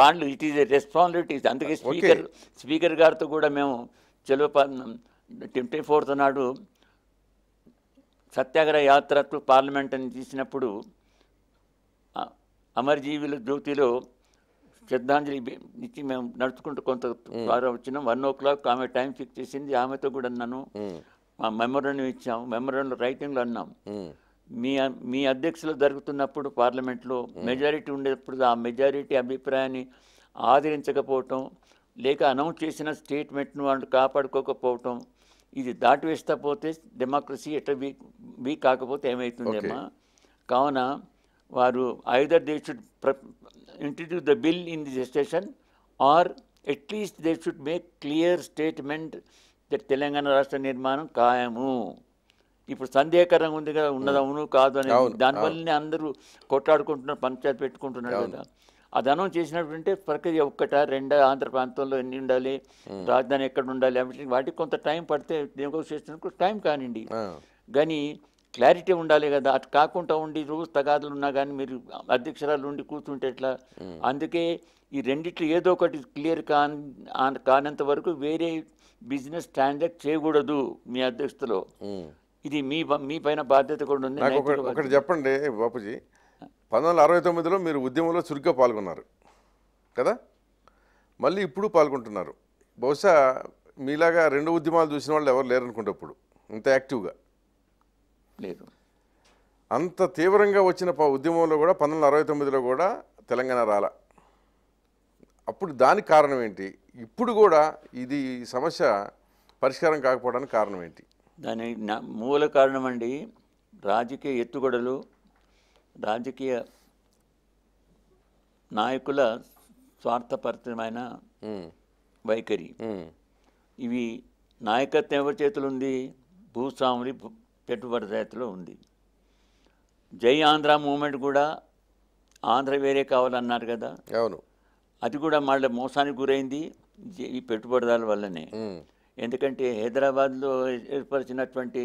వాళ్ళు ఇట్ ఈస్ రెస్పాన్సిబిలిటీస్ అందుకే స్పీకర్ స్పీకర్ గారితో కూడా మేము చలో ట్వంటీ ఫోర్త్ నాడు సత్యాగ్రహ యాత్రకు పార్లమెంట్ని తీసినప్పుడు అమరజీవుల జ్యోతిలో శ్రద్ధాంజలి ఇచ్చి మేము నడుచుకుంటూ కొంత ద్వారా వచ్చినాం వన్ ఓ క్లాక్ ఆమె టైం ఫిక్స్ చేసింది ఆమెతో కూడా అన్నాను మా మెమోరండం ఇచ్చాము మెమోరండం రైటింగ్లు అన్నాం మీ మీ అధ్యక్షులు జరుగుతున్నప్పుడు పార్లమెంట్లో మెజారిటీ ఉండేటప్పుడు ఆ మెజారిటీ అభిప్రాయాన్ని ఆదరించకపోవటం లేక అనౌన్స్ చేసిన స్టేట్మెంట్ను వాళ్ళు కాపాడుకోకపోవటం ఇది దాటి వేస్తా పోతే డెమోక్రసీ ఎట్లా వీక్ వీక్ కాకపోతే ఏమవుతుందేమో కావున వారు either they should introduce the bill in the station or at least they should make clear statement that Telangana రాష్ట్ర నిర్మాణం ఖాయము ఇప్పుడు సందేహకరంగా ఉంది కదా ఉన్నదవును కాదు అని దానివల్లనే అందరూ కొట్లాడుకుంటున్నారు పంచాయతీ పెట్టుకుంటున్నారు కదా ఆ ధనం చేసినటువంటి ప్రక్రియ ఒక్కట రెండో ఆంధ్ర ప్రాంతంలో ఎన్ని ఉండాలి రాజధాని ఎక్కడ ఉండాలి అవి వాటికి కొంత టైం పడితే నెగోషియేషన్కు టైం కానివ్వండి కానీ క్లారిటీ ఉండాలి కదా అటు కాకుండా ఉండి రోజు తగాదులు ఉన్నా కానీ మీరు అధ్యక్షరాలు ఉండి కూర్చుంటే ఎట్లా అందుకే ఈ రెండిట్లు ఏదో ఒకటి క్లియర్ కాని కానంత వరకు వేరే బిజినెస్ ట్రాన్సాక్ట్ చేయకూడదు మీ అధ్యక్షతలో ఇది మీ మీ పైన బాధ్యత కూడా ఉంది ఒకటి చెప్పండి బాపుజీ పంతొమ్మిది అరవై తొమ్మిదిలో మీరు ఉద్యమంలో చురుగ్గా పాల్గొన్నారు కదా మళ్ళీ ఇప్పుడు పాల్గొంటున్నారు బహుశా మీలాగా రెండు ఉద్యమాలు చూసిన వాళ్ళు ఎవరు లేరనుకుంటే ఇప్పుడు ఇంత యాక్టివ్గా లేరు అంత తీవ్రంగా వచ్చిన ఉద్యమంలో కూడా పంతొమ్మిది అరవై తొమ్మిదిలో కూడా తెలంగాణ రాల అప్పుడు దానికి కారణం ఏంటి ఇప్పుడు కూడా ఇది సమస్య పరిష్కారం కాకపోవడానికి కారణం ఏంటి దాని మూల కారణం అండి రాజకీయ ఎత్తుగడలు రాజకీయ నాయకుల స్వార్థపరితమైన వైఖరి ఇవి నాయకత్వం ఎవరి చేతులు ఉంది భూస్వాములు పెట్టుబడి చేతిలో ఉంది జై ఆంధ్ర మూమెంట్ కూడా ఆంధ్ర వేరే కావాలన్నారు కదా అవును అది కూడా మళ్ళీ మోసానికి గురైంది ఈ పెట్టుబడిదారుల వల్లనే ఎందుకంటే హైదరాబాద్లో ఏర్పరిచినటువంటి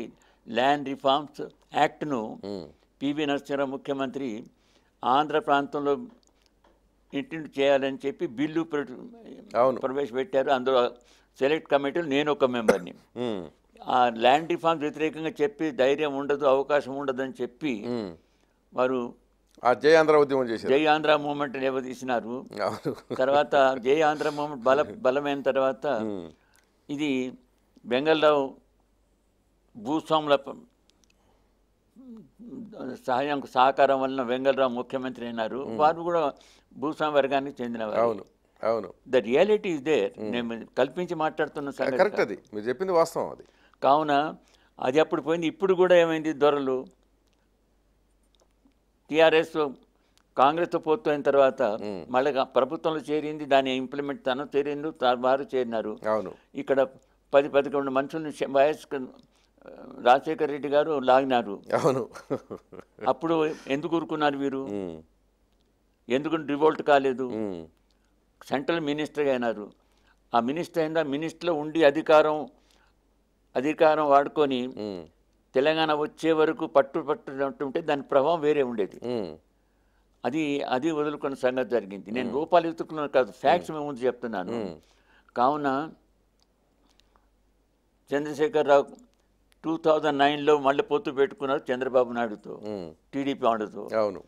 ల్యాండ్ రిఫార్మ్స్ యాక్ట్ను పివి నరసింహరావు ముఖ్యమంత్రి ఆంధ్ర ప్రాంతంలో ఇంటింటి చేయాలని చెప్పి బిల్లు ప్రవేశపెట్టారు అందులో సెలెక్ట్ కమిటీలో నేను ఒక మెంబర్ని ఆ ల్యాండ్ రిఫార్మ్స్ వ్యతిరేకంగా చెప్పి ధైర్యం ఉండదు అవకాశం ఉండదు అని చెప్పి వారు జై ఆంధ్ర ఉద్యమం చేసి జై ఆంధ్ర మూమెంట్ నిలదీసినారు తర్వాత జై ఆంధ్ర మూమెంట్ బల బలమైన తర్వాత ఇది బెంగళరావు భూస్వాముల సహాయం సహకారం వలన వెంగళరావు ముఖ్యమంత్రి అయినారు వారు కూడా భూస్వామి వర్గానికి చెందినవారు అవును అవును ద రియాలిటీ ఇస్ దే నేను కల్పించి మాట్లాడుతున్న కరెక్ట్ అది మీరు చెప్పింది వాస్తవం అది కావున అది అప్పుడు పోయింది ఇప్పుడు కూడా ఏమైంది దొరలు టీఆర్ఎస్ కాంగ్రెస్ పోతు అయిన తర్వాత మళ్ళీ ప్రభుత్వంలో చేరింది దాన్ని ఇంప్లిమెంట్ తను చేరిండు వారు చేరినారు ఇక్కడ పది పదకొండు మనుషులను వయస్సు రాజశేఖర రెడ్డి గారు లాగినారు అవును అప్పుడు ఎందుకు ఊరుకున్నారు వీరు ఎందుకు రివోల్ట్ కాలేదు సెంట్రల్ మినిస్టర్గా అయినారు ఆ మినిస్టర్ అయినా మినిస్టర్లో ఉండి అధికారం అధికారం వాడుకొని తెలంగాణ వచ్చే వరకు పట్టు ఉంటే దాని ప్రభావం వేరే ఉండేది అది అది వదులుకున్న సంగతి జరిగింది నేను రూపాయలు ఎత్తుకున్నాను కాదు ఫ్యాక్ట్స్ మేము ముందు చెప్తున్నాను కావున చంద్రశేఖరరావు టూ థౌజండ్ నైన్లో మళ్ళీ పొత్తు పెట్టుకున్నారు చంద్రబాబు నాయుడుతో టీడీపీ వాళ్ళతో అవును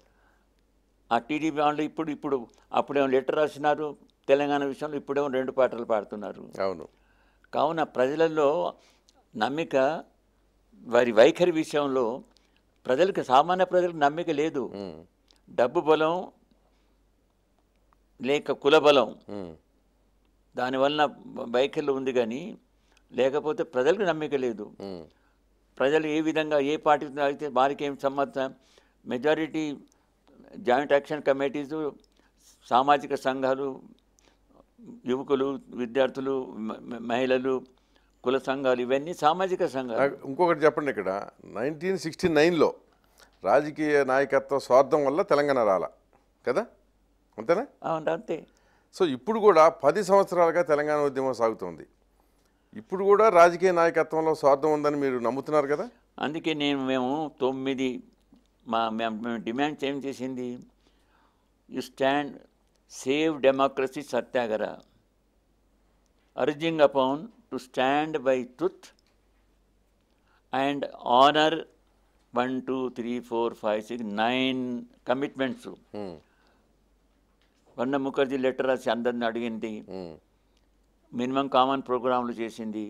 ఆ టీడీపీ వాళ్ళు ఇప్పుడు ఇప్పుడు అప్పుడేమో లెటర్ రాసినారు తెలంగాణ విషయంలో ఇప్పుడేమో రెండు పాటలు పాడుతున్నారు అవును కావున ప్రజలలో నమ్మిక వారి వైఖరి విషయంలో ప్రజలకు సామాన్య ప్రజలకు నమ్మిక లేదు డబ్బు బలం లేక కుల బలం దానివల్ల వైఖరిలో ఉంది కానీ లేకపోతే ప్రజలకు నమ్మిక లేదు ప్రజలు ఏ విధంగా ఏ పార్టీ అయితే వారికి ఏం సంబంధం మెజారిటీ జాయింట్ యాక్షన్ కమిటీస్ సామాజిక సంఘాలు యువకులు విద్యార్థులు మహిళలు కుల సంఘాలు ఇవన్నీ సామాజిక సంఘాలు ఇంకొకటి చెప్పండి ఇక్కడ నైన్టీన్ సిక్స్టీ నైన్లో రాజకీయ నాయకత్వ స్వార్థం వల్ల తెలంగాణ రాల కదా అంతేనా అవును అంతే సో ఇప్పుడు కూడా పది సంవత్సరాలుగా తెలంగాణ ఉద్యమం సాగుతుంది ఇప్పుడు కూడా రాజకీయ నాయకత్వంలో స్వార్థం ఉందని మీరు నమ్ముతున్నారు కదా అందుకే నేను మేము తొమ్మిది మా మేము డిమాండ్స్ ఏం చేసింది you stand save democracy Satyagraha urging upon to stand by truth and honour one two three four five six nine commitments వన్న ముఖర్జీ లెటర్ రాసి అందరిని అడిగింది మినిమం కామన్ ప్రోగ్రాంలు చేసింది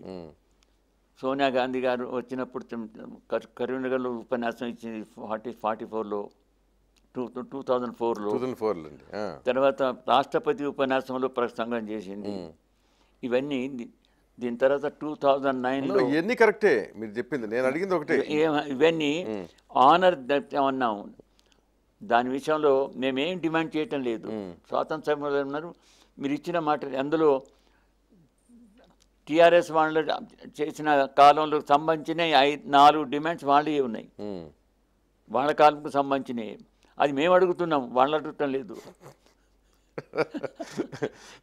సోనియా గాంధీ గారు వచ్చినప్పుడు కరీంనగర్లో ఉపన్యాసం ఇచ్చింది ఫార్టీ ఫార్టీ ఫోర్లో టూ టూ థౌజండ్ ఫోర్లో ఫోర్లో తర్వాత రాష్ట్రపతి ఉపన్యాసంలో ప్రసంగం చేసింది ఇవన్నీ దీని తర్వాత టూ థౌజండ్ నైన్లో ఇవన్నీ కరెక్టే మీరు చెప్పింది నేను అడిగింది ఒకటి ఇవన్నీ ఆనర్ అన్నాము దాని విషయంలో మేమేం డిమాండ్ చేయటం లేదు స్వాతంత్ర సమయంలో ఉన్నారు మీరు ఇచ్చిన మాట అందులో టిఆర్ఎస్ వాళ్ళు చేసిన కాలంలో సంబంధించిన ఐదు నాలుగు డిమాండ్స్ వాళ్ళే ఉన్నాయి వాళ్ళ కాలంకు సంబంధించినవి అది మేము అడుగుతున్నాం వాళ్ళు అడగటం లేదు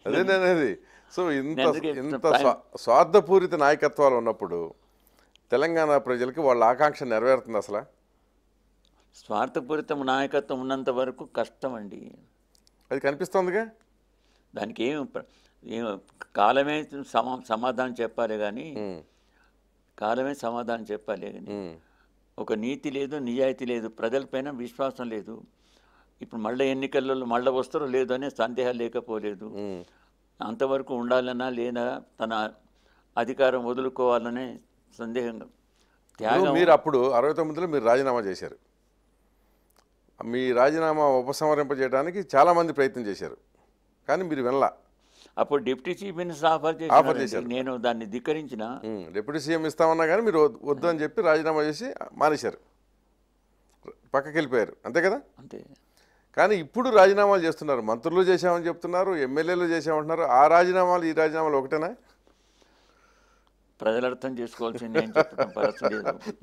అదేనది సో ఇంత స్వార్థపూరిత నాయకత్వాలు ఉన్నప్పుడు తెలంగాణ ప్రజలకు వాళ్ళ ఆకాంక్ష నెరవేరుతుంది అసలు స్వార్థపూరితం నాయకత్వం ఉన్నంత వరకు కష్టం అండి అది కనిపిస్తుందిగా దానికి ఏం కాలమే సమా సమాధానం చెప్పాలి కానీ కాలమే సమాధానం చెప్పాలి కానీ ఒక నీతి లేదు నిజాయితీ లేదు ప్రజలపైన విశ్వాసం లేదు ఇప్పుడు మళ్ళీ ఎన్నికల్లో మళ్ళీ వస్తారో లేదో అనే సందేహాలు లేకపోలేదు అంతవరకు ఉండాలన్నా లేదా తన అధికారం వదులుకోవాలనే సందేహం త్యాగం మీరు అప్పుడు అరవై తొమ్మిదిలో మీరు రాజీనామా చేశారు మీ రాజీనామా ఉపసంహరింపజేయడానికి చాలామంది ప్రయత్నం చేశారు కానీ మీరు వినలా అప్పుడు డిప్యూటీ చీఫ్ మినిస్టర్ ఆఫర్ చేసి నేను దాన్ని ధిక్కరించిన డిప్యూటీ సీఎం ఇస్తామన్నా కానీ మీరు వద్దు అని చెప్పి రాజీనామా చేసి మానేశారు పక్కకి వెళ్ళిపోయారు అంతే కదా అంతే కానీ ఇప్పుడు రాజీనామాలు చేస్తున్నారు మంత్రులు చేశామని చెప్తున్నారు ఎమ్మెల్యేలు చేశామంటున్నారు ఆ రాజీనామాలు ఈ రాజీనామాలు ఒకటేనా ప్రజలు అర్థం చేసుకోవాల్సింది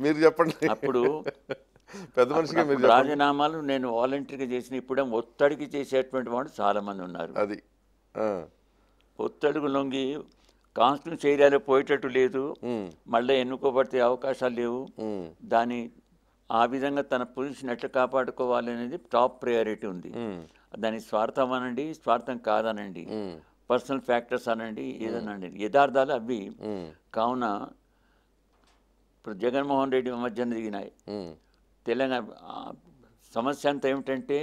మీరు చెప్పండి అప్పుడు పెద్ద మనిషిగా మీరు రాజీనామాలు నేను వాలంటీర్గా చేసిన ఇప్పుడే ఒత్తడికి చేసేటువంటి వాళ్ళు చాలామంది ఉన్నారు అది పొత్తడుగు లొంగి కాన్స్టిట్యూన్స్ ఏరియాలో పోయేటట్టు లేదు మళ్ళీ ఎన్నుకోబడితే అవకాశాలు లేవు దాని ఆ విధంగా తన పొజిషన్ ఎట్లా కాపాడుకోవాలనేది టాప్ ప్రయారిటీ ఉంది దాని స్వార్థం అనండి స్వార్థం కాదనండి పర్సనల్ ఫ్యాక్టర్స్ అనండి ఏదనండి యథార్థాలు అవి కావున ఇప్పుడు జగన్మోహన్ రెడ్డి మధ్యన దిగినాయి తెలంగాణ సమస్య అంతా ఏమిటంటే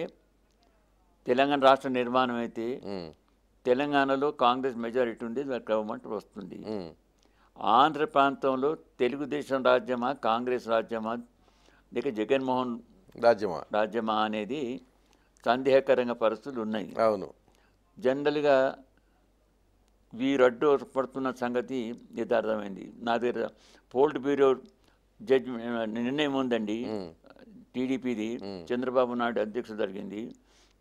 తెలంగాణ రాష్ట్ర నిర్మాణం అయితే తెలంగాణలో కాంగ్రెస్ మెజారిటీ ఉండి గవర్నమెంట్ వస్తుంది ఆంధ్ర ప్రాంతంలో తెలుగుదేశం రాజ్యమా కాంగ్రెస్ రాజ్యమా లేక జగన్మోహన్ రాజ్యమా రాజ్యమా అనేది సందేహకరంగా పరిస్థితులు ఉన్నాయి అవును జనరల్గా వీరు అడ్డు పడుతున్న సంగతి యథార్థమైంది నా దగ్గర పోల్ట్ బ్యూరో జడ్జ్ నిర్ణయం ఉందండి టీడీపీది చంద్రబాబు నాయుడు అధ్యక్షుడు జరిగింది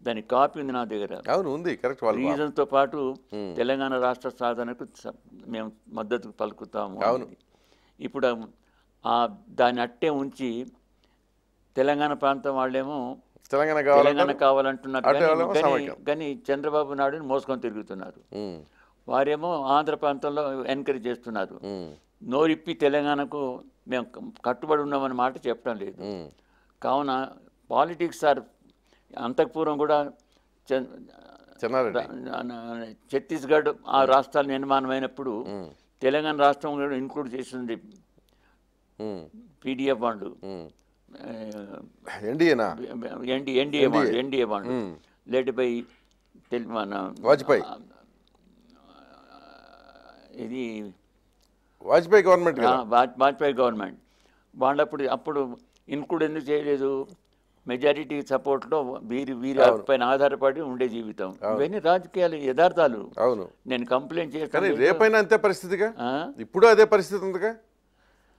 దాని కాపీ ఉంది నా దగ్గర ఉంది కరెక్ట్ రీజన్తో పాటు తెలంగాణ రాష్ట్ర సాధనకు మేము మద్దతు పలుకుతాము అవును ఇప్పుడు దాన్ని అట్టే ఉంచి తెలంగాణ ప్రాంతం వాళ్ళేమో తెలంగాణ తెలంగాణ కావాలంటున్నారు కానీ చంద్రబాబు నాయుడుని మోసుకొని తిరుగుతున్నారు వారేమో ఆంధ్ర ప్రాంతంలో ఎంకరేజ్ చేస్తున్నారు నోరిప్పి తెలంగాణకు మేము కట్టుబడి ఉన్నామని మాట చెప్పడం లేదు కావున పాలిటిక్స్ ఆర్ అంతకుపూర్వం కూడా ఛత్తీస్గఢ్ ఆ నిర్మాణం నిర్మాణమైనప్పుడు తెలంగాణ రాష్ట్రం కూడా ఇంక్లూడ్ చేసింది PDF bond NDA bond NDA by లేటిపై మన వాజ్పేయి ఇది Vajpayee government Vajpayee government bond అప్పుడు అప్పుడు ఇన్క్లూడ్ ఎందుకు చేయలేదు మెజారిటీ సపోర్ట్లో వీరి వీరి పైన ఆధారపడి ఉండే జీవితం ఇవన్నీ రాజకీయాలు యథార్థాలు అవును నేను కంప్లైంట్ చేస్తాను రేపైనా అంతే పరిస్థితిగా ఇప్పుడు అదే పరిస్థితి ఉందిగా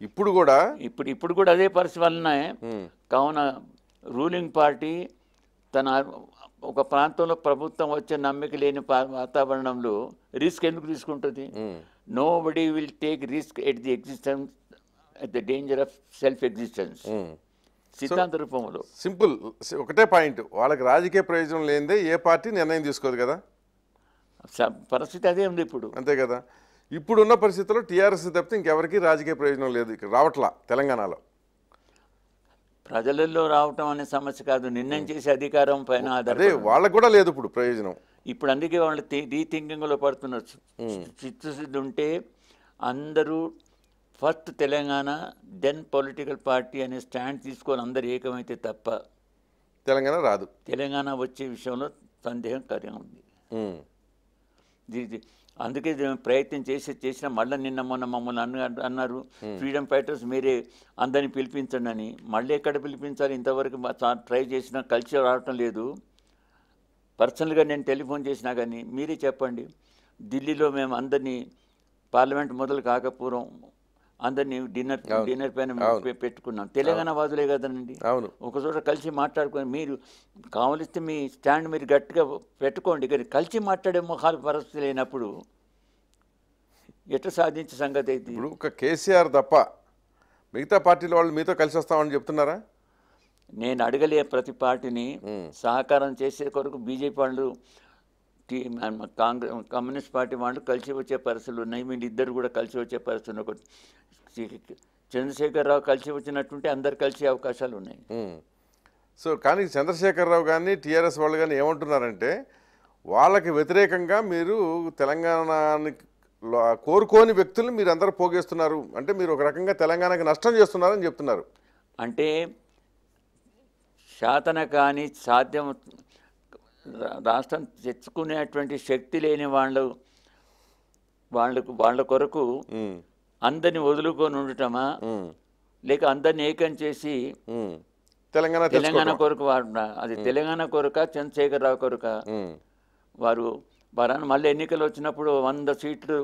ఇప్పుడు కూడా ఇప్పుడు ఇప్పుడు కూడా అదే పరిస్థితి వలన కావున రూలింగ్ పార్టీ తన ఒక ప్రాంతంలో ప్రభుత్వం వచ్చే నమ్మిక లేని వాతావరణంలో రిస్క్ ఎందుకు తీసుకుంటుంది nobody will take risk at the existence at the danger of self existence సిద్ధాంత రూపంలో సింపుల్ ఒకటే పాయింట్ వాళ్ళకి రాజకీయ ప్రయోజనం లేనిదే ఏ పార్టీ నిర్ణయం తీసుకోదు కదా పరిస్థితి అదే ఉంది ఇప్పుడు అంతే కదా ఇప్పుడున్న పరిస్థితుల్లో టీఆర్ఎస్ తప్పితే ఇంకెవరికి రాజకీయ ప్రయోజనం లేదు ఇక్కడ రావట్లా తెలంగాణలో ప్రజలలో రావటం అనే సమస్య కాదు నిర్ణయం చేసే అధికారం పైన అదే వాళ్ళకు కూడా లేదు ఇప్పుడు ప్రయోజనం ఇప్పుడు అందుకే వాళ్ళు రీ థింకింగ్లో పడుతున్నారు చిత్తశుద్ధి ఉంటే అందరూ first Telangana then political party అనే స్టాండ్ తీసుకొని అందరు ఏకమైతే తప్ప తెలంగాణ రాదు తెలంగాణ వచ్చే విషయంలో సందేహం కార్యం ఉంది అందుకే ప్రయత్నం చేసి చేసిన మళ్ళీ నిన్న మొన్న మమ్మల్ని అన్న అన్నారు ఫ్రీడమ్ ఫైటర్స్ మీరే అందరిని పిలిపించండి అని మళ్ళీ ఎక్కడ పిలిపించాలి ఇంతవరకు ట్రై చేసినా కల్చర్ రావటం లేదు పర్సనల్గా నేను టెలిఫోన్ చేసినా కానీ మీరే చెప్పండి ఢిల్లీలో మేము అందరినీ పార్లమెంట్ మొదలు కాకపూర్వం అందరినీ డిన్నర్ డిన్నర్ పైన పెట్టుకున్నాం తెలంగాణ వాదులే కదండి అవును ఒకచోట కలిసి మాట్లాడుకుని మీరు కావలిస్తే మీ స్టాండ్ మీరు గట్టిగా పెట్టుకోండి కానీ కలిసి మాట్లాడే మొహాలు పరిస్థితి లేనప్పుడు ఎట్లా సాధించే సంగతి అయితే ఇప్పుడు ఒక కేసీఆర్ తప్ప మిగతా పార్టీల వాళ్ళు మీతో కలిసి వస్తామని చెప్తున్నారా నేను అడగలే ప్రతి పార్టీని సహకారం చేసే కొరకు బీజేపీ వాళ్ళు కాంగ్రెస్ కమ్యూనిస్ట్ పార్టీ వాళ్ళు కలిసి వచ్చే పరిస్థితులు ఉన్నాయి ఇద్దరు కూడా కలిసి వచ్చే పరిస్థితులు ఒక చంద్రశేఖరరావు కలిసి వచ్చినట్టుంటే అందరు కలిసే అవకాశాలు ఉన్నాయి సో కానీ చంద్రశేఖరరావు కానీ టీఆర్ఎస్ వాళ్ళు కానీ ఏమంటున్నారంటే వాళ్ళకి వ్యతిరేకంగా మీరు తెలంగాణ కోరుకోని వ్యక్తులను మీరు అందరూ పోగేస్తున్నారు అంటే మీరు ఒక రకంగా తెలంగాణకి నష్టం చేస్తున్నారని చెప్తున్నారు అంటే శాతన కానీ సాధ్యం రాష్ట్రం తెచ్చుకునేటువంటి శక్తి లేని వాళ్ళు వాళ్ళకు వాళ్ళ కొరకు అందరిని వదులుకొని ఉండటమా లేక అందరిని ఏకం చేసి తెలంగాణ తెలంగాణ కొరకు వాడు అది తెలంగాణ కొరక చంద్రశేఖర్ రావు కొరక వారు వారాన్ని మళ్ళీ ఎన్నికలు వచ్చినప్పుడు వంద సీట్లు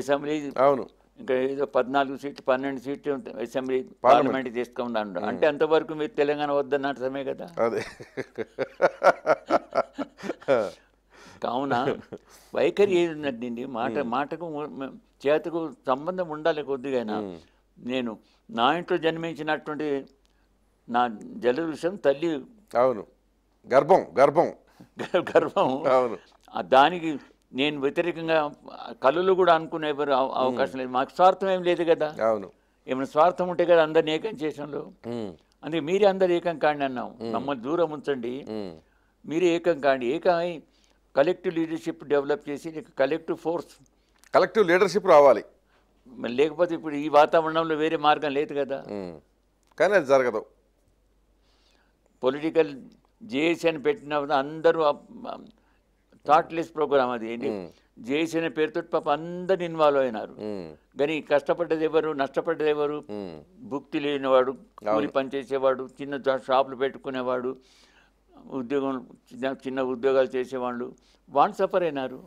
అసెంబ్లీ అవును ఇంకా ఏదో పద్నాలుగు సీట్లు పన్నెండు సీట్లు అసెంబ్లీ పార్లమెంట్ తీసుకున్నాను అంటే అంతవరకు మీరు తెలంగాణ వద్దన్న అర్థమే కదా అదే కావున వైఖరి ఏది ఉన్నది మాట మాటకు చేతకు సంబంధం ఉండాలి కొద్దిగా నేను నా ఇంట్లో జన్మించినటువంటి నా జల విషయం తల్లి అవును గర్భం గర్భం గర్భం అవును దానికి నేను వ్యతిరేకంగా కళలు కూడా అనుకునేవారు అవకాశం లేదు మాకు స్వార్థం ఏం లేదు కదా అవును ఏమైనా స్వార్థం ఉంటే కదా అందరిని ఏకం చేసంలో అందుకే మీరే అందరు ఏకం కాండి అన్నాం మమ్మల్ని దూరం ఉంచండి మీరే ఏకం కాండి ఏకమై కలెక్టివ్ లీడర్షిప్ డెవలప్ చేసి కలెక్టివ్ ఫోర్స్ కలెక్టివ్ లీడర్షిప్ రావాలి లేకపోతే ఇప్పుడు ఈ వాతావరణంలో వేరే మార్గం లేదు కదా కానీ అది జరగదు పొలిటికల్ జేఏసీ అని పెట్టిన అందరూ థాట్లెస్ ప్రోగ్రామ్ అది ఏంటి చేసిన పేరుతో పాప అందరు ఇన్వాల్వ్ అయినారు కానీ కష్టపడ్డది ఎవరు నష్టపడ్డది ఎవరు భుక్తి లేనివాడు కూలి పనిచేసేవాడు చిన్న షాపులు పెట్టుకునేవాడు ఉద్యోగం చిన్న చిన్న ఉద్యోగాలు చేసేవాళ్ళు వాళ్ళు సఫర్ అయినారు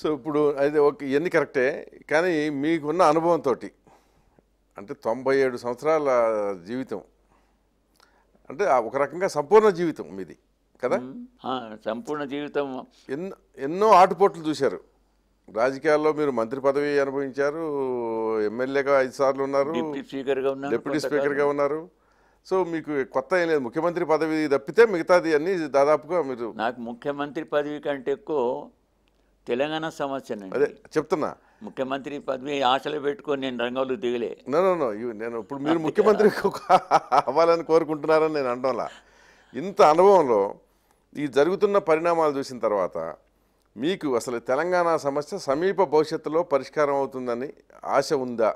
సో ఇప్పుడు అయితే ఓకే ఇవన్నీ కరెక్టే కానీ మీకున్న అనుభవంతో అంటే తొంభై ఏడు సంవత్సరాల జీవితం అంటే ఒక రకంగా సంపూర్ణ జీవితం మీది కదా సంపూర్ణ జీవితం ఎన్నో ఎన్నో ఆటుపోట్లు చూశారు రాజకీయాల్లో మీరు మంత్రి పదవి అనుభవించారు ఎమ్మెల్యేగా ఐదు సార్లు ఉన్నారు డిప్యూటీ స్పీకర్గా ఉన్నారు సో మీకు కొత్త ఏం లేదు ముఖ్యమంత్రి పదవి తప్పితే మిగతాది అన్ని దాదాపుగా మీరు నాకు ముఖ్యమంత్రి పదవి కంటే ఎక్కువ తెలంగాణ సమస్య అదే చెప్తున్నా ముఖ్యమంత్రి పదవి ఆశలు పెట్టుకొని నేను రంగంలో దిగలే నో నేను ఇప్పుడు మీరు ముఖ్యమంత్రి *laughs* అవ్వాలని కోరుకుంటున్నారని నేను అనడంలా ఇంత అనుభవంలో ఈ జరుగుతున్న పరిణామాలు చూసిన తర్వాత మీకు అసలు తెలంగాణ సమస్య సమీప భవిష్యత్తులో పరిష్కారం అవుతుందని ఆశ ఉందా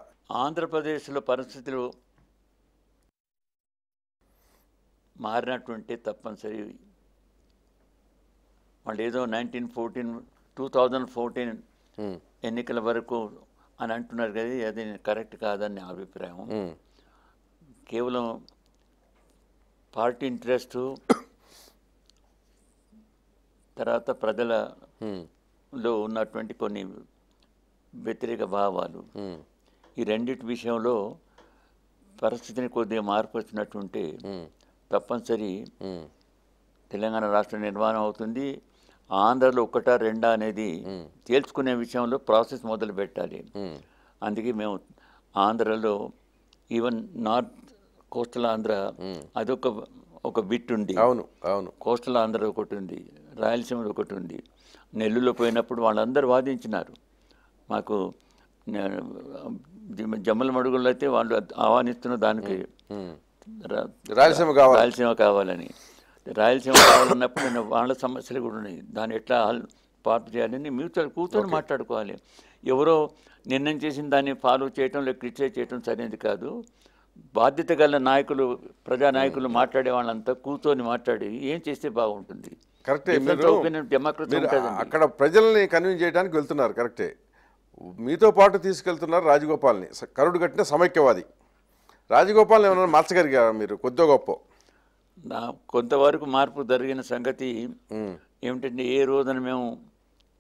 ఆంధ్రప్రదేశ్లో పరిస్థితులు మారినటువంటి తప్పనిసరి వాళ్ళు ఏదో nineteen fourteen two thousand fourteen ఎన్నికల వరకు అని అంటున్నారు కదా అది కరెక్ట్ కాదని నా అభిప్రాయం కేవలం పార్టీ ఇంట్రెస్టు తర్వాత ప్రజలలో ఉన్నటువంటి కొన్ని వ్యతిరేక భావాలు ఈ రెండింటి విషయంలో పరిస్థితిని కొద్దిగా మార్పు వచ్చినట్టుంటే తప్పనిసరి తెలంగాణ రాష్ట్ర నిర్మాణం అవుతుంది ఆంధ్రలో ఒకటా రెండా అనేది తేల్చుకునే విషయంలో ప్రాసెస్ మొదలు పెట్టాలి అందుకే మేము ఆంధ్రలో ఈవెన్ నార్త్ కోస్టల్ ఆంధ్ర అదొక ఒక బిట్ ఉంది అవును అవును కోస్టల్ ఆంధ్ర ఒకటి ఉంది రాయలసీమలో ఒకటి ఉంది నెల్లూరులో పోయినప్పుడు వాళ్ళందరూ వాదించినారు మాకు జమ్మల మడుగుల్లో అయితే వాళ్ళు ఆహ్వానిస్తున్న దానికి రాయలసీమ కావాలి రాయలసీమ కావాలని రాయలసీమ కావాలన్నప్పుడు నేను వాళ్ళ సమస్యలు కూడా ఉన్నాయి దాన్ని ఎట్లా పాటు చేయాలని మ్యూచువల్ కూర్చొని మాట్లాడుకోవాలి ఎవరో నిర్ణయం చేసిన దాన్ని ఫాలో చేయటం లేక క్రిటిసైజ్ చేయటం సరైనది కాదు బాధ్యత గల నాయకులు ప్రజానాయకులు మాట్లాడే వాళ్ళంతా కూర్చొని మాట్లాడి ఏం చేస్తే బాగుంటుంది కరెక్టే మీరు అక్కడ ప్రజల్ని కన్విన్స్ చేయడానికి వెళ్తున్నారు కరెక్టే మీతో పాటు తీసుకెళ్తున్నారు రాజగోపాల్ని కరుడు కట్టిన సమైక్యవాది రాజగోపాల్ని ఏమన్నా మార్చగలిగారా మీరు కొద్దో గొప్ప నా కొంతవరకు మార్పు జరిగిన సంగతి ఏమిటంటే ఏ రోజున మేము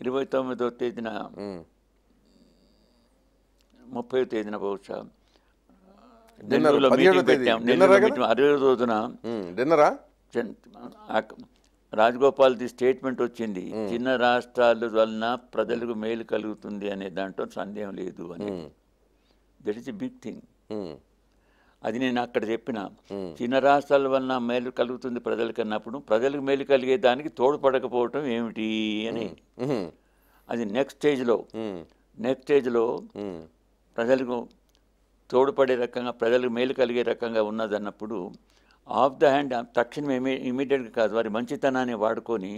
ఇరవై తొమ్మిదో తేదీన ముప్పై తేదీన బహుశా అరవై రోజున డిన్నరా రాజగోపాల్ ది స్టేట్మెంట్ వచ్చింది చిన్న రాష్ట్రాల వలన ప్రజలకు మేలు కలుగుతుంది అనే దాంట్లో సందేహం లేదు అని that is a big thing అది నేను అక్కడ చెప్పిన చిన్న రాష్ట్రాల వలన మేలు కలుగుతుంది ప్రజలకు అన్నప్పుడు ప్రజలకు మేలు కలిగే దానికి తోడ్పడకపోవటం ఏమిటి అని అది నెక్స్ట్ స్టేజ్లో నెక్స్ట్ స్టేజ్లో ప్రజలకు తోడ్పడే రకంగా ప్రజలకు మేలు కలిగే రకంగా ఉన్నదన్నప్పుడు ఆఫ్ ద హ్యాండ్ తక్షణం ఇమీ ఇమీడియట్గా కాదు వారి మంచితనాన్ని వాడుకొని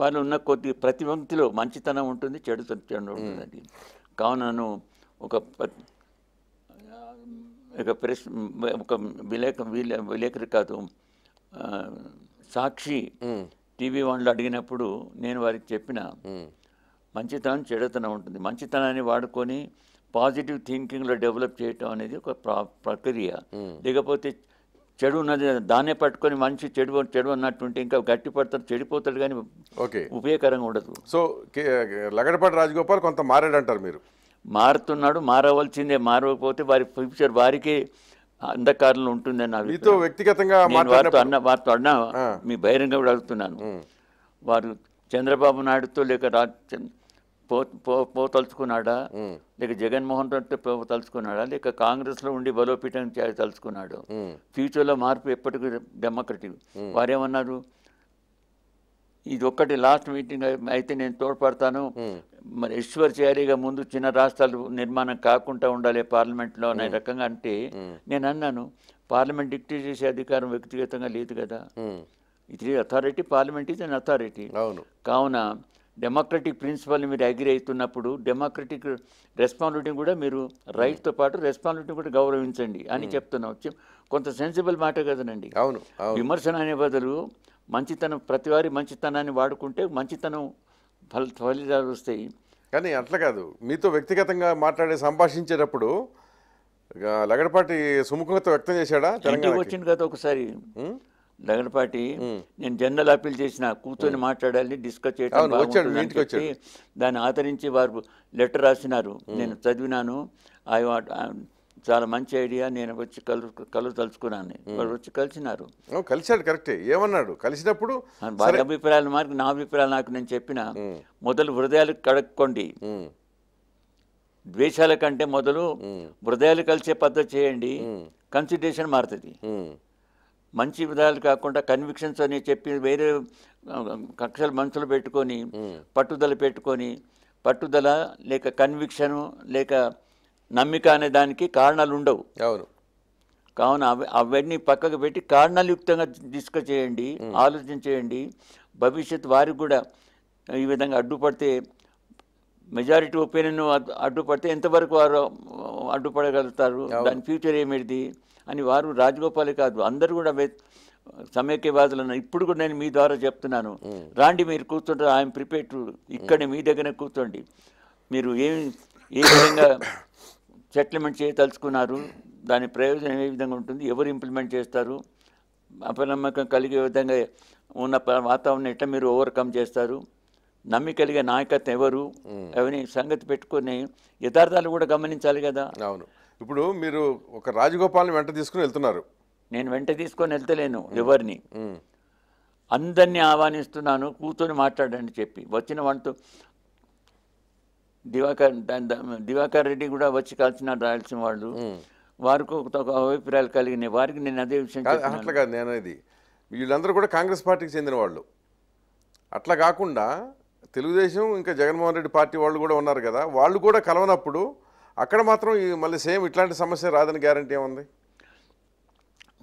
వాళ్ళు ఉన్న కొద్ది ప్రతి వంక్తిలో మంచితనం ఉంటుంది చెడు ఉంటుందండి కావున ఒక ఒక ఒక విలేక విలేకరి కాదు సాక్షి టీవీ వాళ్ళు అడిగినప్పుడు నేను వారికి చెప్పిన మంచితనం చెడుతనం ఉంటుంది మంచితనాన్ని వాడుకొని పాజిటివ్ థింకింగ్లో డెవలప్ చేయటం అనేది ఒక ప్రక్రియ లేకపోతే చెడు ఉన్నది దాన్నే పట్టుకొని మంచి చెడు చెడు అన్నట్టుంటే ఇంకా గట్టి పడతారు చెడిపోతాడు కానీ ఓకే ఉపయోగకరంగా ఉండదు సో లగడపాటి రాజగోపాల్ కొంత మారాడంటారు మీరు మారుతున్నాడు మారవలసిందే మారకపోతే వారి ఫ్యూచర్ వారికి అంధకారంలో ఉంటుందని అని మీతో వ్యక్తిగతంగా వారితో అన్న వారితో అన్నా మీ బహిరంగ కూడా అడుగుతున్నాను వారు చంద్రబాబు నాయుడుతో లేక చంద్ర పో పో పో తలుచుకున్నాడా లేక జగన్మోహన్ రెడ్డి పో తలుచుకున్నాడా లేక కాంగ్రెస్లో ఉండి చేయాలి తలుచుకున్నాడు ఫ్యూచర్లో మార్పు ఎప్పటికీ డెమోక్రటిక్ వారేమన్నారు ఇది ఒక్కటి లాస్ట్ మీటింగ్ అయితే నేను తోడ్పడతాను మరి చేయాలిగా ముందు చిన్న రాష్ట్రాలు నిర్మాణం కాకుండా ఉండాలి పార్లమెంట్లో అనే రకంగా అంటే నేను అన్నాను పార్లమెంట్ డిక్టేట్ చేసే అధికారం వ్యక్తిగతంగా లేదు కదా ఇది అథారిటీ పార్లమెంట్ ఇది అథారిటీ కావున డెమోక్రటిక్ ప్రిన్సిపల్ని మీరు అగ్రి అవుతున్నప్పుడు డెమోక్రటిక్ రెస్పాన్సిబిలిటీని కూడా మీరు రైట్తో పాటు రెస్పాన్సిబిలిటీని కూడా గౌరవించండి అని చెప్తున్నాం కొంత సెన్సిబుల్ మాట కదనండి అవును విమర్శన అనే బదులు మంచితనం ప్రతి వారి మంచితనాన్ని వాడుకుంటే మంచితనం ఫల ఫలితాలు వస్తాయి కానీ అట్లా కాదు మీతో వ్యక్తిగతంగా మాట్లాడే సంభాషించేటప్పుడు లగడపాటి సుముఖత వ్యక్తం చేశాడా వచ్చింది కదా ఒకసారి దగ్గరపాటి నేను జనరల్ అప్పీల్ చేసిన కూర్చొని మాట్లాడాలని డిస్కస్ చేయడం దాన్ని ఆదరించి వారు లెటర్ రాసినారు నేను చదివినాను ఐ చాలా మంచి ఐడియా నేను వచ్చి కలు కలు తలుచుకున్నాను వాళ్ళు వచ్చి కలిసినారు కలిసాడు కరెక్టే ఏమన్నాడు కలిసినప్పుడు వారి అభిప్రాయాలు మార్కు నా అభిప్రాయాలు నాకు నేను చెప్పిన మొదలు హృదయాలు కడక్కోండి ద్వేషాల కంటే మొదలు హృదయాలు కలిసే పద్ధతి చేయండి కన్సిడరేషన్ మారుతుంది మంచి విధాలు కాకుండా కన్విక్షన్స్ అని చెప్పి వేరే కక్షలు మనుషులు పెట్టుకొని పట్టుదల పెట్టుకొని పట్టుదల లేక కన్విక్షను లేక నమ్మిక అనే దానికి కారణాలు ఉండవు అవును కావున అవి అవన్నీ పక్కకు పెట్టి యుక్తంగా డిస్కస్ చేయండి ఆలోచన చేయండి భవిష్యత్ వారికి కూడా ఈ విధంగా అడ్డుపడితే మెజారిటీ ఒపీనియన్ అడ్డుపడితే ఎంతవరకు వారు అడ్డుపడగలుగుతారు దాని ఫ్యూచర్ ఏమిటిది అని వారు రాజగోపాలే కాదు అందరూ కూడా సమైక్యవాదులను ఇప్పుడు కూడా నేను మీ ద్వారా చెప్తున్నాను రాండి మీరు కూర్చుంటే ఆయన ప్రిపేర్ ఇక్కడ మీ దగ్గర కూర్చోండి మీరు ఏమి ఏ విధంగా సెటిల్మెంట్ చేయదలుచుకున్నారు దాని ప్రయోజనం ఏ విధంగా ఉంటుంది ఎవరు ఇంప్లిమెంట్ చేస్తారు అపనమ్మకం కలిగే విధంగా ఉన్న వాతావరణం ఎట్లా మీరు ఓవర్కమ్ చేస్తారు నమ్మి కలిగే నాయకత్వం ఎవరు అవన్నీ సంగతి పెట్టుకొని యథార్థాలు కూడా గమనించాలి కదా అవును ఇప్పుడు మీరు ఒక రాజగోపాల్ని వెంట తీసుకుని వెళ్తున్నారు నేను వెంట తీసుకొని వెళ్తలేను ఎవరిని అందరినీ ఆహ్వానిస్తున్నాను కూర్చొని మాట్లాడండి చెప్పి వచ్చిన వాళ్ళతో దివాకర్ దివాకర్ రెడ్డి కూడా వచ్చి కలిసిన రాయాల్సిన వాళ్ళు వారికి ఒక అభిప్రాయాలు కలిగినాయి వారికి నేను అదే విషయం అట్లా కాదు నేను ఇది వీళ్ళందరూ కూడా కాంగ్రెస్ పార్టీకి చెందిన వాళ్ళు అట్లా కాకుండా తెలుగుదేశం ఇంకా జగన్మోహన్ రెడ్డి పార్టీ వాళ్ళు కూడా ఉన్నారు కదా వాళ్ళు కూడా కలవనప్పుడు అక్కడ మాత్రం మళ్ళీ సేమ్ ఇట్లాంటి సమస్య రాదని గ్యారంటీ ఏముంది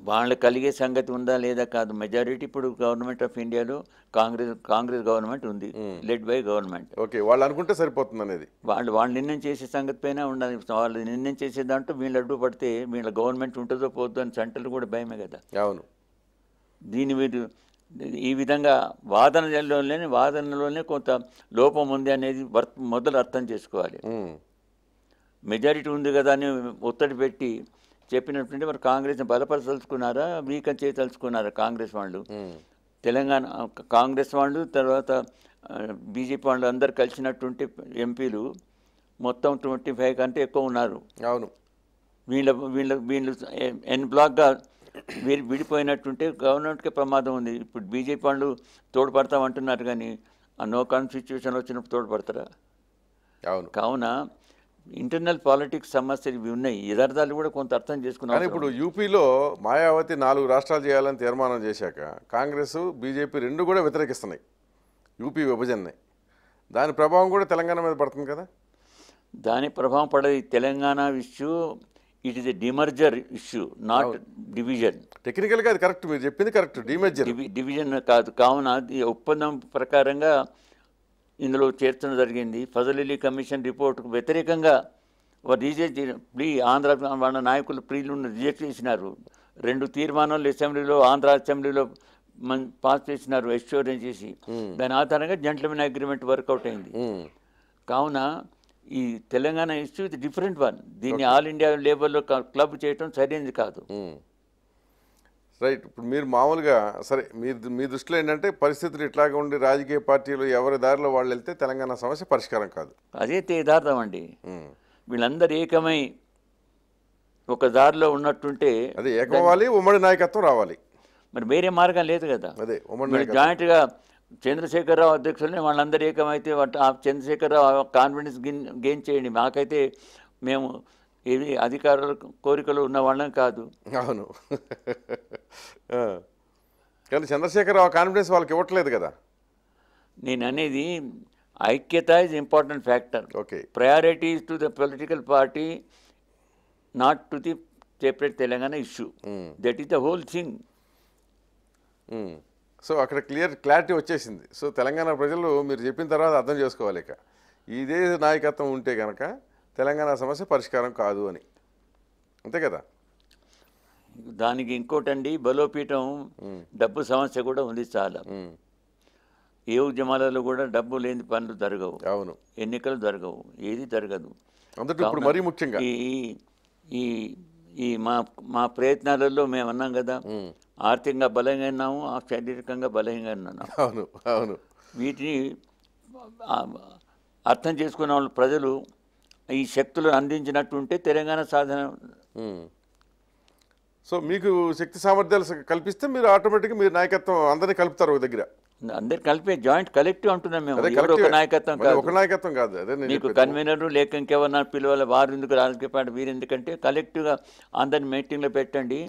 వాళ్ళు కలిగే సంగతి ఉందా లేదా కాదు మెజారిటీ ఇప్పుడు గవర్నమెంట్ ఆఫ్ ఇండియాలో కాంగ్రెస్ కాంగ్రెస్ గవర్నమెంట్ ఉంది లెడ్ బై గవర్నమెంట్ ఓకే వాళ్ళు అనుకుంటే సరిపోతుంది అనేది వాళ్ళు వాళ్ళు నిర్ణయం చేసే సంగతి పైన ఉండాలి వాళ్ళు నిర్ణయం చేసే దాంట్లో వీళ్ళు అడ్డు పడితే వీళ్ళ గవర్నమెంట్ ఉంటుందో పోతుందో అని సెంటర్లు కూడా భయమే కదా అవును దీని మీద ఈ విధంగా వాదనలోనే వాదనలోనే కొంత లోపం ఉంది అనేది మొదలు అర్థం చేసుకోవాలి మెజారిటీ ఉంది కదా అని ఒత్తిడి పెట్టి చెప్పినట్టుంటే మరి కాంగ్రెస్ని బలపరచదలుచుకున్నారా వీకన్ చేయదలుచుకున్నారా కాంగ్రెస్ వాళ్ళు తెలంగాణ కాంగ్రెస్ వాళ్ళు తర్వాత బీజేపీ వాళ్ళు అందరు కలిసినటువంటి ఎంపీలు మొత్తం ట్వంటీ ఫైవ్ కంటే ఎక్కువ ఉన్నారు అవును వీళ్ళ వీళ్ళ వీళ్ళు ఎన్ బ్లాక్గా వీరు విడిపోయినట్టుంటే గవర్నమెంట్కే ప్రమాదం ఉంది ఇప్పుడు బీజేపీ వాళ్ళు తోడ్పడతామంటున్నారు కానీ ఆ నో కాన్స్టిట్యూషన్ వచ్చినప్పుడు తోడ్పడతారా అవును కావున ఇంటర్నల్ పాలిటిక్స్ సమస్యలు ఇవి ఉన్నాయి యదార్థాలు కూడా కొంత అర్థం చేసుకున్నాం ఇప్పుడు యూపీలో మాయావతి నాలుగు రాష్ట్రాలు చేయాలని తీర్మానం చేశాక కాంగ్రెస్ బీజేపీ రెండు కూడా వ్యతిరేకిస్తున్నాయి యూపీ విభజనని దాని ప్రభావం కూడా తెలంగాణ మీద పడుతుంది కదా దాని ప్రభావం పడేది Telangana issue it is a demerger issue not division టెక్నికల్గా అది కరెక్ట్ మీరు చెప్పింది కరెక్ట్ డిమర్జర్ డివిజన్ కాదు కావున ఒప్పందం ప్రకారంగా ఇందులో చేర్చడం జరిగింది ఫజలిలీ కమిషన్ రిపోర్ట్కు వ్యతిరేకంగా రిజెక్ట్ ప్లీ ఆంధ్ర వాళ్ళ నాయకులు ప్లీలు రిజెక్ట్ చేసినారు రెండు తీర్మానాలు అసెంబ్లీలో ఆంధ్ర అసెంబ్లీలో పాస్ చేసినారు ఎష్యూరెన్స్ చేసి దాని ఆధారంగా జంట్లమైన అగ్రిమెంట్ వర్కౌట్ అయింది కావున ఈ తెలంగాణ ఇష్యూ ఇది డిఫరెంట్ వన్ దీన్ని ఆల్ ఇండియా లెవెల్లో క్లబ్ చేయడం సరైనది కాదు రైట్ ఇప్పుడు మీరు మామూలుగా సరే మీరు మీ దృష్టిలో ఏంటంటే పరిస్థితులు ఇట్లాగా ఉండి రాజకీయ పార్టీలు ఎవరి దారిలో వాళ్ళు వెళ్తే తెలంగాణ సమస్య పరిష్కారం కాదు అదే యథార్థం అండి వీళ్ళందరూ ఏకమై ఒక దారిలో ఉన్నట్టుంటే అదే ఏకమవ్వాలి ఉమ్మడి నాయకత్వం రావాలి మరి వేరే మార్గం లేదు కదా అదే ఉమ్మడి జాయింట్గా చంద్రశేఖరరావు అధ్యక్షులనే వాళ్ళందరూ ఏకమైతే ఆ చంద్రశేఖరరావు కాన్ఫిడెన్స్ గెయిన్ చేయండి మాకైతే మేము ఏమి అధికారుల కోరికలు ఉన్న వాళ్ళని కాదు అవును కానీ చంద్రశేఖరరావు కాన్ఫిడెన్స్ వాళ్ళకి ఇవ్వట్లేదు కదా నేను అనేది ఐక్యత is important factor okay priorities to the political party not to the separate Telangana issue that is the whole thing so అక్కడ క్లియర్ క్లారిటీ వచ్చేసింది సో తెలంగాణ ప్రజలు మీరు చెప్పిన తర్వాత అర్థం చేసుకోవాలి ఇక ఇదే నాయకత్వం ఉంటే కనుక తెలంగాణ సమస్య పరిష్కారం కాదు అని అంతే కదా దానికి ఇంకోటండి బలోపీఠం డబ్బు సమస్య కూడా ఉంది చాలా ఏ ఉద్యమాలలో కూడా డబ్బు లేని పనులు జరగవు అవును ఎన్నికలు జరగవు ఏది జరగదు మరీ ముఖ్యంగా ఈ ఈ ఈ మా మా ప్రయత్నాలలో మేము అన్నాం కదా ఆర్థికంగా బలంగా ఉన్నాము శారీరకంగా బలంగా ఉన్నాము అవును అవును వీటిని అర్థం చేసుకున్న వాళ్ళు ప్రజలు ఈ అందించినట్టు అందించినట్టుంటే తెలంగాణ సాధన సో మీకు శక్తి సామర్థ్యాలు కల్పిస్తే మీరు ఆటోమేటిక్గా మీరు నాయకత్వం అందరినీ కలుపుతారు ఒక దగ్గర అందరు కలిపి జాయింట్ కలెక్టివ్ అంటున్నాం మేము ఒక నాయకత్వం కాదు ఒక నాయకత్వం కాదు అదే మీకు కన్వీనర్ లేక ఇంకెవరన్నా పిలవాలి వారు ఎందుకు రాజకీయ పార్టీ వీరు ఎందుకంటే గా అందరిని లో పెట్టండి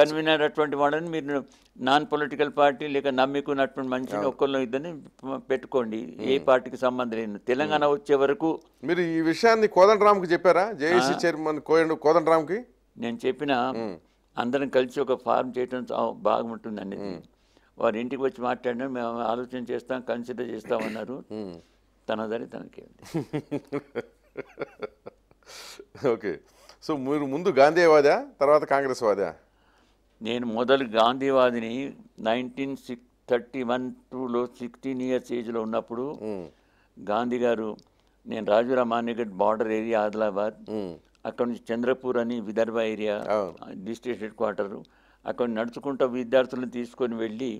కన్వీనర్ అటువంటి వాళ్ళని మీరు నాన్ పొలిటికల్ పార్టీ లేక నమ్మికున్నటువంటి మనిషిని ఒక్కళ్ళు ఇద్దరిని పెట్టుకోండి ఏ పార్టీకి సంబంధం లేదు తెలంగాణ వచ్చే వరకు మీరు ఈ విషయాన్ని కి చెప్పారా జేఏసీ చైర్మన్ కి నేను చెప్పిన అందరం కలిసి ఒక ఫార్మ్ చేయడం బాగుంటుంది అనేది వారి ఇంటికి వచ్చి మాట్లాడినా మేము ఆలోచన చేస్తాం కన్సిడర్ చేస్తామన్నారు తనదని తనకేంటి *laughs* ఓకే సో మీరు ముందు గాంధీవాదా తర్వాత కాంగ్రెస్ వాదా నేను మొదలు గాంధీవాదిని నైన్టీన్ సిక్స్ థర్టీ వన్ టూలో సిక్స్టీన్ ఇయర్స్ ఏజ్లో ఉన్నప్పుడు గాంధీ గారు నేను రాజురామ్ బార్డర్ ఏరియా ఆదిలాబాద్ అక్కడ నుంచి చంద్రపూర్ అని Vidarbha area district headquarter అక్కడ నడుచుకుంటూ విద్యార్థులను తీసుకొని వెళ్ళి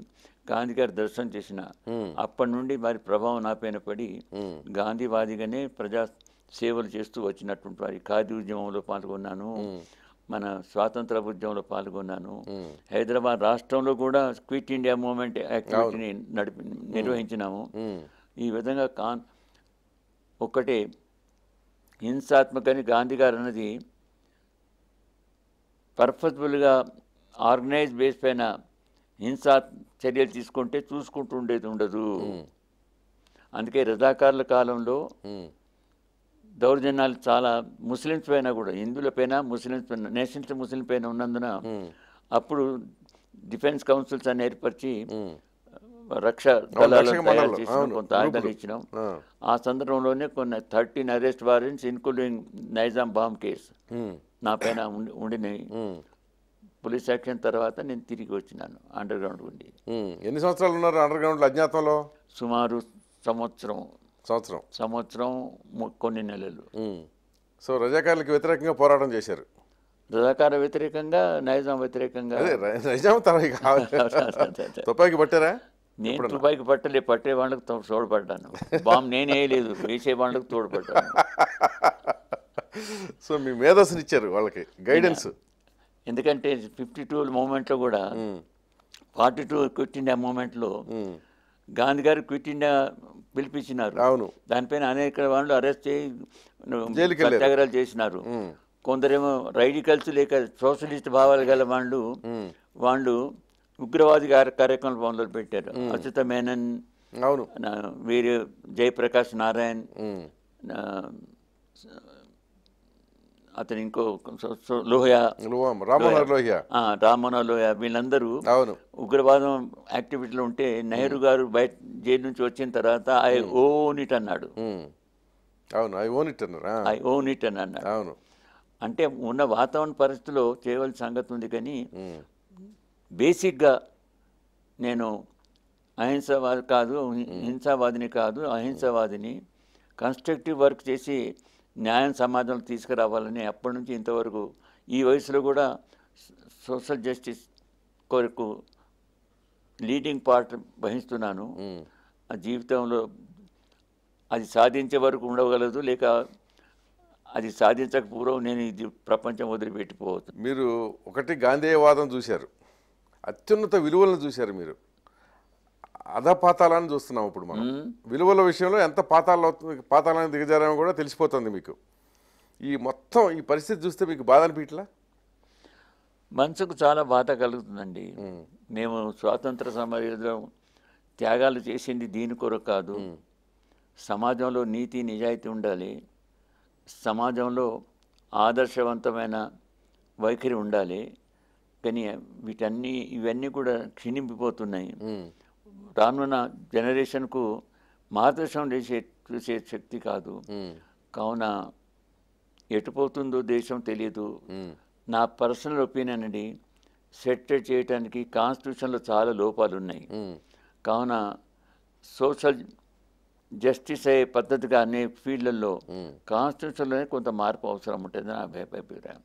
గాంధీ గారి దర్శనం చేసిన అప్పటి నుండి వారి ప్రభావం నాపైన పడి గాంధీవాదిగానే ప్రజా సేవలు చేస్తూ వచ్చినటువంటి వారి ఖాదీ ఉద్యమంలో పాల్గొన్నాను మన స్వాతంత్ర ఉద్యమంలో పాల్గొన్నాను హైదరాబాద్ రాష్ట్రంలో కూడా క్విట్ ఇండియా మూవ్మెంట్ యాక్టివిటీని నడిపి నిర్వహించినాము ఈ విధంగా కాన్ ఒకటే హింసాత్మకని గాంధీ గారు అన్నది పర్పస్ఫుల్గా ఆర్గనైజ్ బేస్ పైన హింసా చర్యలు తీసుకుంటే చూసుకుంటూ ఉండేది ఉండదు అందుకే రజాకారుల కాలంలో దౌర్జన్యాలు చాలా ముస్లిమ్స్ పైన కూడా హిందువుల పైన ముస్లిమ్స్ పైన నేషనల్స్ ముస్లిం పైన ఉన్నందున అప్పుడు డిఫెన్స్ కౌన్సిల్స్ అని ఏర్పరిచి రక్ష దళాలను తయారు కొంత ఆయుధాలు ఇచ్చినాం ఆ సందర్భంలోనే కొన్ని thirteen arrest warrants including Nizam bomb case నా పైన ఉండినాయి పోలీస్ యాక్షన్ తర్వాత నేను తిరిగి వచ్చినాను అండర్ గ్రౌండ్ ఉండి ఎన్ని సంవత్సరాలు ఉన్నారు అండర్ గ్రౌండ్ అజ్ఞాతంలో సుమారు సంవత్సరం సంవత్సరం సంవత్సరం కొన్ని నెలలు సో రజాకారులకు వ్యతిరేకంగా పోరాటం చేశారు రజాకార వ్యతిరేకంగా నైజాం వ్యతిరేకంగా నైజాం *laughs* తుపాకి పట్టారా నేను తుపాకి పట్టలే పట్టే వాళ్ళకి తోడ్పడ్డాను బాంబు నేను వేయలేదు వేసే వాళ్ళకి తోడ్పడ్డాను *laughs* సో మీ మేధస్సునిచ్చారు వాళ్ళకి గైడెన్స్ ఎందుకంటే ఫిఫ్టీ టూ మూమెంట్లో కూడా ఫార్టీ టూ క్విట్ ఇండియా మూమెంట్లో గాంధీ గారు క్విట్ ఇండియా పిలిపించినారు అవును దానిపైన అనేక వాళ్ళు అరెస్ట్ చేయి సత్యాగ్రహాలు చేసినారు కొందరేమో రైడికల్స్ లేక సోషలిస్ట్ భావాలు గల వాళ్ళు వాళ్ళు ఉగ్రవాది కార్యక్రమాలు మొదలు పెట్టారు అచ్యుత మేనన్ అవును వీరు జయప్రకాష్ నారాయణ్ అతను ఇంకో లోహియా లోహియా రామోనా లోహియా వీళ్ళందరూ ఉగ్రవాదం యాక్టివిటీలో ఉంటే నెహ్రూ గారు బయట జైలు నుంచి వచ్చిన తర్వాత ఐ ఓన్ ఇట్ అన్నాడు అవును ఐ ఓన్ ఇట్ అన్నారు ఐ ఓన్ ఇట్ అని అన్నాడు అవును అంటే ఉన్న వాతావరణ పరిస్థితుల్లో చేయవలసిన సంగతి ఉంది కానీ బేసిక్గా నేను అహింసవాది కాదు హింసావాదిని కాదు అహింసావాదిని కన్స్ట్రక్టివ్ వర్క్ చేసి న్యాయం సమాజంలో తీసుకురావాలని అప్పటి నుంచి ఇంతవరకు ఈ వయసులో కూడా సోషల్ జస్టిస్ కొరకు లీడింగ్ పార్ట్ వహిస్తున్నాను ఆ జీవితంలో అది సాధించే వరకు ఉండగలదు లేక అది సాధించక పూర్వం నేను ఇది ప్రపంచం వదిలిపెట్టిపోవద్దు మీరు ఒకటి గాంధేయవాదం చూశారు అత్యున్నత విలువలను చూశారు మీరు అధపాతాలని చూస్తున్నాం ఇప్పుడు మనం విలువల విషయంలో ఎంత పాతాలలో పాతాలని దిగజారామో కూడా తెలిసిపోతుంది మీకు ఈ మొత్తం ఈ పరిస్థితి చూస్తే మీకు బాధ అనిపించలా మనసుకు చాలా బాధ కలుగుతుందండి మేము స్వాతంత్ర సమాజంలో త్యాగాలు చేసింది దీని కొరకు కాదు సమాజంలో నీతి నిజాయితీ ఉండాలి సమాజంలో ఆదర్శవంతమైన వైఖరి ఉండాలి కానీ వీటన్నీ ఇవన్నీ కూడా క్షీణింపిపోతున్నాయి రానున్న జనరేషన్కు మార్గదర్శనం చేసే చూసే శక్తి కాదు కావున ఎటుపోతుందో దేశం తెలియదు నా పర్సనల్ ఒపీనియన్ అండి సెట్ చేయడానికి కాన్స్టిట్యూషన్లో చాలా లోపాలు ఉన్నాయి కావున సోషల్ జస్టిస్ అయ్యే పద్ధతిగా అనే ఫీల్డ్లలో కాన్స్టిట్యూషన్లోనే కొంత మార్పు అవసరం ఉంటుంది నా అభిప్రాయం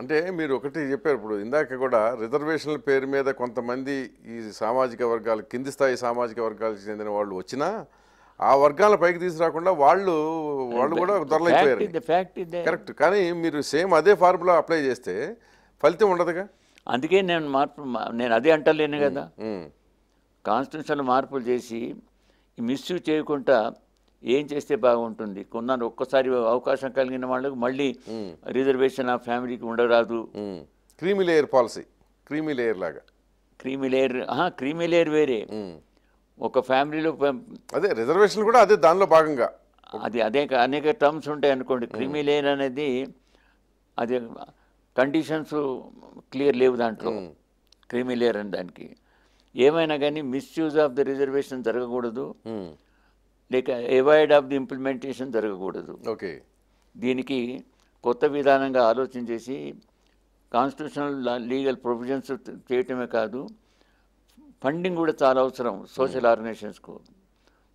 అంటే మీరు ఒకటి చెప్పారు ఇప్పుడు ఇందాక కూడా రిజర్వేషన్ల పేరు మీద కొంతమంది ఈ సామాజిక వర్గాలు కింది స్థాయి సామాజిక వర్గాలకు చెందిన వాళ్ళు వచ్చినా ఆ వర్గాల పైకి తీసుకురాకుండా వాళ్ళు వాళ్ళు కూడా దొరలైపోయారు కరెక్ట్ కానీ మీరు సేమ్ అదే ఫార్ములా అప్లై చేస్తే ఫలితం ఉండదుగా అందుకే నేను మార్పు నేను అదే అంటలేను కదా కాన్స్టిట్యూషన్ మార్పులు చేసి మిస్యూజ్ చేయకుండా ఏం చేస్తే బాగుంటుంది కొన్నాను ఒక్కసారి అవకాశం కలిగిన వాళ్ళకు మళ్ళీ రిజర్వేషన్ ఆ ఫ్యామిలీకి ఉండరాదు creamy layer policy creamy layer లాగా క్రీమీ లేయర్ క్రీమీ లేయర్ వేరే ఒక ఫ్యామిలీలో అదే రిజర్వేషన్ కూడా అదే దానిలో భాగంగా అది అదే అనేక టర్మ్స్ ఉంటాయి అనుకోండి క్రిమి అనేది అది కండిషన్స్ క్లియర్ లేవు దాంట్లో క్రిమి లేర్ అని దానికి ఏమైనా కానీ మిస్యూజ్ ఆఫ్ ద రిజర్వేషన్ జరగకూడదు లేక ఎవాయిడ్ ఆఫ్ ది ఇంప్లిమెంటేషన్ జరగకూడదు ఓకే దీనికి కొత్త విధానంగా ఆలోచన చేసి కాన్స్టిట్యూషనల్ లీగల్ ప్రొవిజన్స్ చేయటమే కాదు ఫండింగ్ కూడా చాలా అవసరం సోషల్ ఆర్గనైజేషన్స్కు hmm.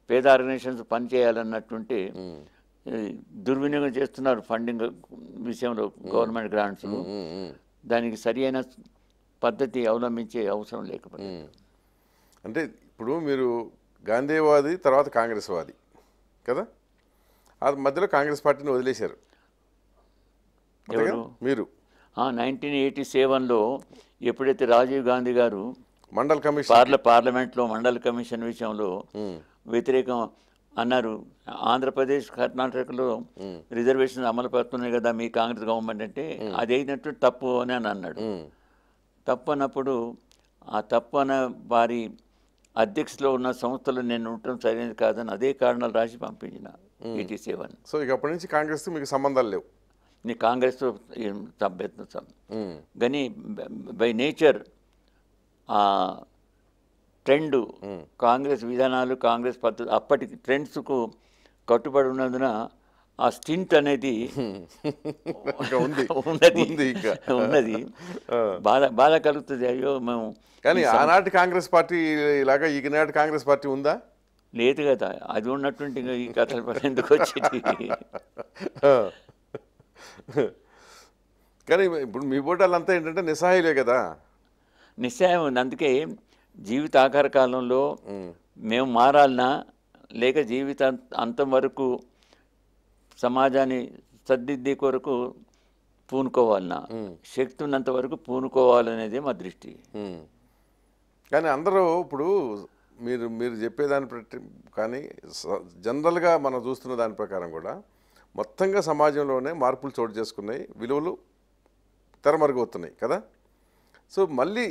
పేద ఆర్గనైజేషన్స్ పనిచేయాలన్నట్టుంటే hmm. దుర్వినియోగం చేస్తున్నారు ఫండింగ్ విషయంలో గవర్నమెంట్ hmm. గ్రాంట్స్ దానికి సరియైన పద్ధతి అవలంబించే అవసరం లేకపోతే అంటే ఇప్పుడు మీరు గాంధీవాది తర్వాత కాంగ్రెస్ వాది కదా ఆ మధ్యలో కాంగ్రెస్ పార్టీని వదిలేశారు మీరు నైన్టీన్ ఎయిటీ సెవెన్లో ఎప్పుడైతే రాజీవ్ గాంధీ గారు మండల్ కమిషన్ పార్ల పార్లమెంట్లో మండల్ కమిషన్ విషయంలో వ్యతిరేకం అన్నారు ఆంధ్రప్రదేశ్ కర్ణాటకలో రిజర్వేషన్ అమలు పడుతున్నాయి కదా మీ కాంగ్రెస్ గవర్నమెంట్ అంటే అది అయినట్టు తప్పు అని అన్నాడు తప్పు అన్నప్పుడు ఆ తప్పు అన్న వారి అధ్యక్షలో ఉన్న సంస్థలు నేను ఉండటం సరైనది కాదని అదే కారణాలు రాసి పంపించిన ఈటీ సేవన్ సో ఇక నుంచి కాంగ్రెస్ మీకు సంబంధాలు లేవు నీ కాంగ్రెస్ సభ్యత్వం కానీ బై నేచర్ ట్రెండ్ కాంగ్రెస్ విధానాలు కాంగ్రెస్ పద్ధతి అప్పటికి ట్రెండ్స్కు కట్టుబడి ఉన్నందున ఆ స్టింట్ అనేది ఉన్నది ఉన్నది బాధ బాధ కలుగుతుంది అయ్యో మేము కానీ ఆనాటి కాంగ్రెస్ పార్టీ ఇలాగా ఈనాటి కాంగ్రెస్ పార్టీ ఉందా లేదు కదా అది ఉన్నటువంటి ఈ కథల పని ఎందుకు వచ్చేది కానీ ఇప్పుడు మీ అంతా ఏంటంటే నిస్సహాయులే కదా నిస్సహాయం ఉంది అందుకే జీవిత ఆకార కాలంలో మేము మారాలన్నా లేక జీవిత అంతం వరకు సమాజాన్ని సర్దిద్దే కొరకు పూనుకోవాలన్నా శక్తి ఉన్నంత వరకు పూనుకోవాలనేది మా దృష్టి కానీ అందరూ ఇప్పుడు మీరు మీరు చెప్పేదాని కానీ జనరల్గా మనం చూస్తున్న దాని ప్రకారం కూడా మొత్తంగా సమాజంలోనే మార్పులు చోటు చేసుకున్నాయి విలువలు తెరమరుగవుతున్నాయి కదా సో మళ్ళీ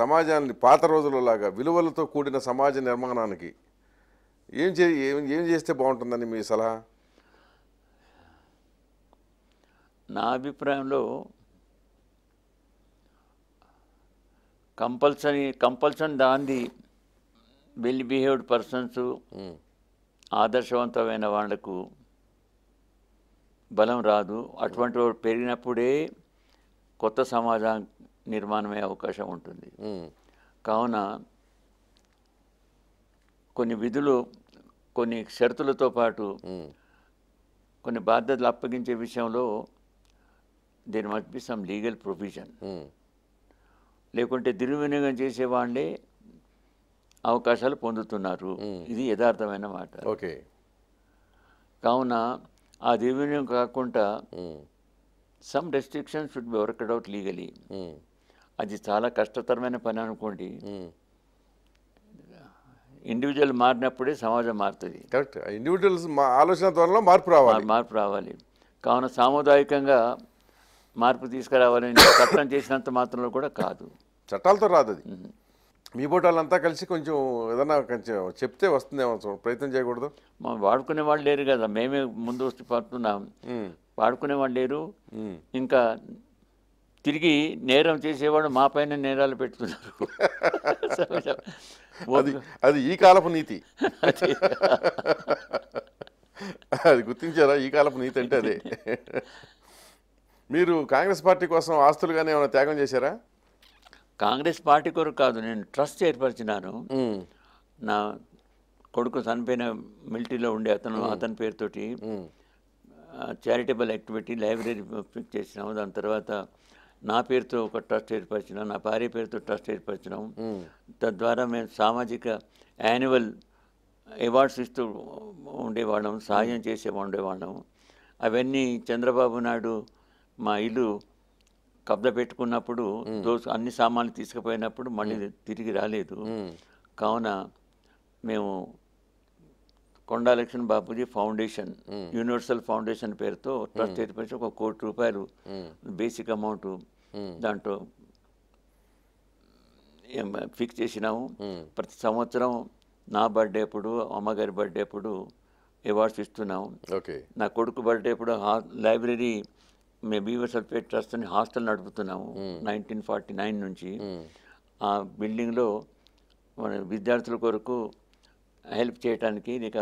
సమాజాన్ని పాత రోజులలాగా విలువలతో కూడిన సమాజ నిర్మాణానికి ఏం చే ఏం చేస్తే బాగుంటుందని మీ సలహా నా అభిప్రాయంలో కంపల్సరీ కంపల్సరీ దాంది వెల్ బిహేవ్డ్ పర్సన్స్ ఆదర్శవంతమైన వాళ్లకు బలం రాదు అటువంటి వాడు పెరిగినప్పుడే కొత్త సమాజం నిర్మాణమయ్యే అవకాశం ఉంటుంది కావున కొన్ని విధులు కొన్ని షరతులతో పాటు కొన్ని బాధ్యతలు అప్పగించే విషయంలో there must be some legal provision లేకుంటే దుర్వినియోగం వాళ్ళే అవకాశాలు పొందుతున్నారు hmm. ఇది యథార్థమైన మాట ఓకే కావున ఆ దుర్వినియోగం కాకుండా some restriction should be worked out legally అది చాలా కష్టతరమైన పని అనుకోండి ఇండివిజువల్ hmm. మారినప్పుడే సమాజం మారుతుంది కరెక్ట్ ఇండివిజువల్స్ ఆలోచన ద్వారా మార్పు రావాలి మార్పు రావాలి కావున సాముదాయికంగా మార్పు తీసుకురావాలని చట్టం చేసినంత మాత్రంలో కూడా కాదు చట్టాలతో రాదు అది మీ పోటాలంతా కలిసి కొంచెం ఏదైనా కొంచెం చెప్తే వస్తుందేమో ప్రయత్నం చేయకూడదు వాడుకునే వాళ్ళు లేరు కదా మేమే ముందు వస్తు పడుతున్నాం వాడుకునే వాళ్ళు లేరు ఇంకా తిరిగి నేరం చేసేవాడు మా పైన నేరాలు పెట్టుకున్నారు *laughs* అది అది ఈ కాలపు నీతి *laughs* అది గుర్తించారా ఈ కాలపు నీతి అంటే అదే *laughs* మీరు కాంగ్రెస్ పార్టీ కోసం ఆస్తులుగానే ఏమైనా త్యాగం చేశారా కాంగ్రెస్ పార్టీ కొరకు కాదు నేను ట్రస్ట్ ఏర్పరిచినాను నా కొడుకు చనిపోయిన మిలిటరీలో ఉండే అతను అతని పేరుతోటి చారిటబుల్ యాక్టివిటీ లైబ్రరీ చేసినాము దాని తర్వాత నా పేరుతో ఒక ట్రస్ట్ ఏర్పరిచినాం నా భార్య పేరుతో ట్రస్ట్ ఏర్పరిచినాం తద్వారా మేము సామాజిక యాన్యువల్ అవార్డ్స్ ఇస్తూ ఉండేవాళ్ళం సహాయం చేసే ఉండేవాళ్ళం అవన్నీ చంద్రబాబు నాయుడు మా ఇల్లు కబ్జా పెట్టుకున్నప్పుడు దోసు అన్ని సామాన్లు తీసుకుపోయినప్పుడు మళ్ళీ తిరిగి రాలేదు కావున మేము Konda Laxman Bapuji foundation universal foundation పేరుతో ట్రస్ట్ ఏర్పరిచి ఒక కోటి రూపాయలు బేసిక్ అమౌంట్ దాంట్లో ఫిక్స్ చేసినాము ప్రతి సంవత్సరం నా బర్త్డే అప్పుడు అమ్మగారి బర్త్డే అప్పుడు అవార్డ్స్ ఇస్తున్నాము నా కొడుకు బర్త్డే అప్పుడు లైబ్రరీ మేము బీవర్ సల్ఫేట్ ట్రస్ట్ అని హాస్టల్ నడుపుతున్నాము నైన్టీన్ ఫార్టీ నైన్ నుంచి ఆ బిల్డింగ్లో మన విద్యార్థుల కొరకు హెల్ప్ చేయడానికి ఇక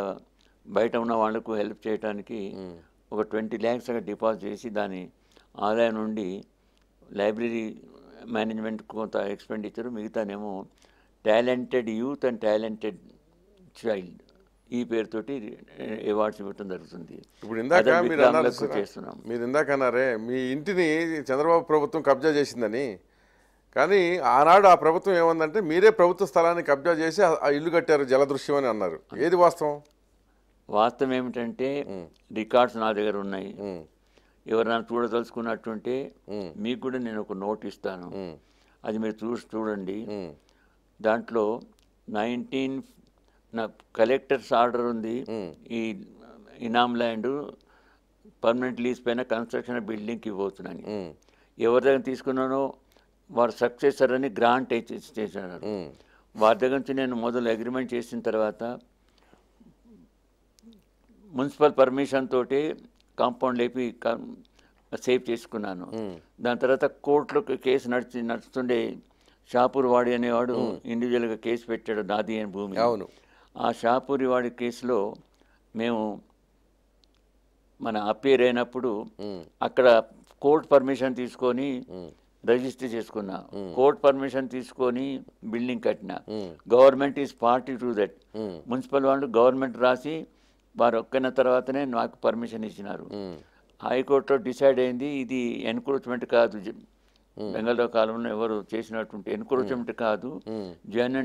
బయట ఉన్న వాళ్ళకు హెల్ప్ చేయడానికి ఒక ట్వంటీ ల్యాక్స్ అక్కడ డిపాజిట్ చేసి దాని ఆదాయం నుండి లైబ్రరీ మేనేజ్మెంట్ కొంత ఎక్స్పెండిచర్ మిగతానేమో talented youth and talented child ఈ పేరుతోటి అవార్డ్స్ ఇవ్వటం జరుగుతుంది ఇప్పుడు ఇందాక మీరు చేస్తున్నాం మీరు ఇందాక అన్నారే మీ ఇంటిని చంద్రబాబు ప్రభుత్వం కబ్జా చేసిందని కానీ ఆనాడు ఆ ప్రభుత్వం ఏమందంటే మీరే ప్రభుత్వ స్థలాన్ని కబ్జా చేసి ఆ ఇల్లు కట్టారు జలదృశ్యం అని అన్నారు ఏది వాస్తవం వాస్తవం ఏమిటంటే రికార్డ్స్ నా దగ్గర ఉన్నాయి ఎవరైనా చూడదలుచుకున్నట్టుంటే మీకు కూడా నేను ఒక నోట్ ఇస్తాను అది మీరు చూసి చూడండి దాంట్లో నైన్టీన్ నా కలెక్టర్స్ ఆర్డర్ ఉంది ఈ ఇనామ్ ల్యాండ్ పర్మనెంట్ లీజ్ పైన కన్స్ట్రక్షన్ బిల్డింగ్కి పోతున్నాను ఎవరి దగ్గర తీసుకున్నానో వారు సక్సెసర్ అని గ్రాంట్ చేశాను వారి దగ్గర నుంచి నేను మొదలు అగ్రిమెంట్ చేసిన తర్వాత మున్సిపల్ పర్మిషన్ తోటి కాంపౌండ్ లేపి సేవ్ చేసుకున్నాను దాని తర్వాత కోర్టులో కేసు నడిచి నడుస్తుండే షాపూర్ వాడి అనేవాడు ఇండివిజువల్గా కేసు పెట్టాడు నాది అని భూమి అవును ఆ షాపూరి వాడి కేసులో మేము మన అప్పీర్ అయినప్పుడు అక్కడ కోర్ట్ పర్మిషన్ తీసుకొని రిజిస్టర్ చేసుకున్నా కోర్ట్ పర్మిషన్ తీసుకొని బిల్డింగ్ కట్టిన government is party to that municipal వాళ్ళు గవర్నమెంట్ రాసి వారు ఒక్కన తర్వాతనే నాకు పర్మిషన్ ఇచ్చినారు హైకోర్టులో డిసైడ్ అయింది ఇది ఎన్క్రోచ్మెంట్ కాదు బెంగళూరు కాలంలో ఎవరు చేసినటువంటి ఎన్క్రోచ్మెంట్ కాదు జాయిన్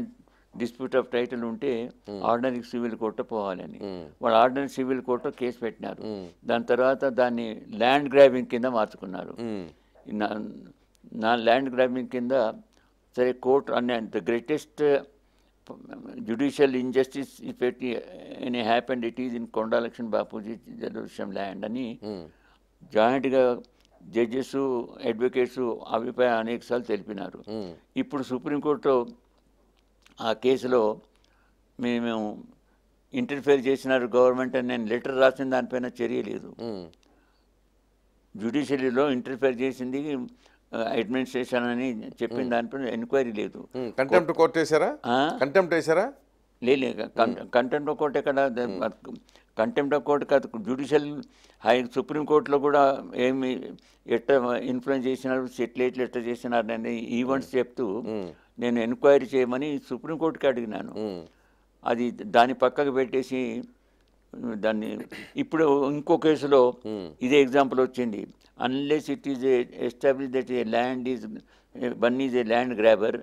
డిస్ప్యూట్ ఆఫ్ టైటిల్ ఉంటే ఆర్డినరీ సివిల్ కోర్టు పోవాలని వాళ్ళు ఆర్డినరీ సివిల్ కోర్టు కేసు పెట్టినారు దాని తర్వాత దాన్ని ల్యాండ్ గ్రాబింగ్ కింద మార్చుకున్నారు నా ల్యాండ్ గ్రాబింగ్ కింద సరే కోర్టు అనే the greatest judicial injustice if at any happened it is in Konda Laxman Bapuji జలవృషం land అని జాయింట్గా జడ్జెస్ అడ్వకేట్స్ అభిప్రాయం అనేకసార్లు తెలిపినారు ఇప్పుడు సుప్రీంకోర్టు ఆ కేసులో మేము ఇంటర్ఫేర్ చేసినారు గవర్నమెంట్ అని నేను లెటర్ రాసిన దానిపైన చర్య లేదు జ్యుడిషియరీలో ఇంటర్ఫేర్ చేసింది అడ్మినిస్ట్రేషన్ అని చెప్పిన దానిపైన ఎంక్వైరీ లేదు కంటెంప్ట్ కోర్ట్ వేసారా కంటెంప్ట్ వేసారా లేదు కంటెంప్ట్ కోర్ట్ ఎక్కడ కంటెంప్ట్ కోర్ట్ కాదు జ్యుడిషియల్ హై సుప్రీంకోర్టులో కూడా ఏమి ఎట్ట ఇన్ఫ్లుయెన్స్ చేసినారు సెటిలేట్లు ఎట్లా చేసినారు అనే ఈవెంట్స్ చెప్తూ నేను ఎంక్వైరీ చేయమని సుప్రీంకోర్టుకి అడిగినాను అది దాని పక్కకు పెట్టేసి దాన్ని ఇప్పుడు ఇంకో కేసులో ఇదే ఎగ్జాంపుల్ వచ్చింది unless it is establish that a land is one is a land grabber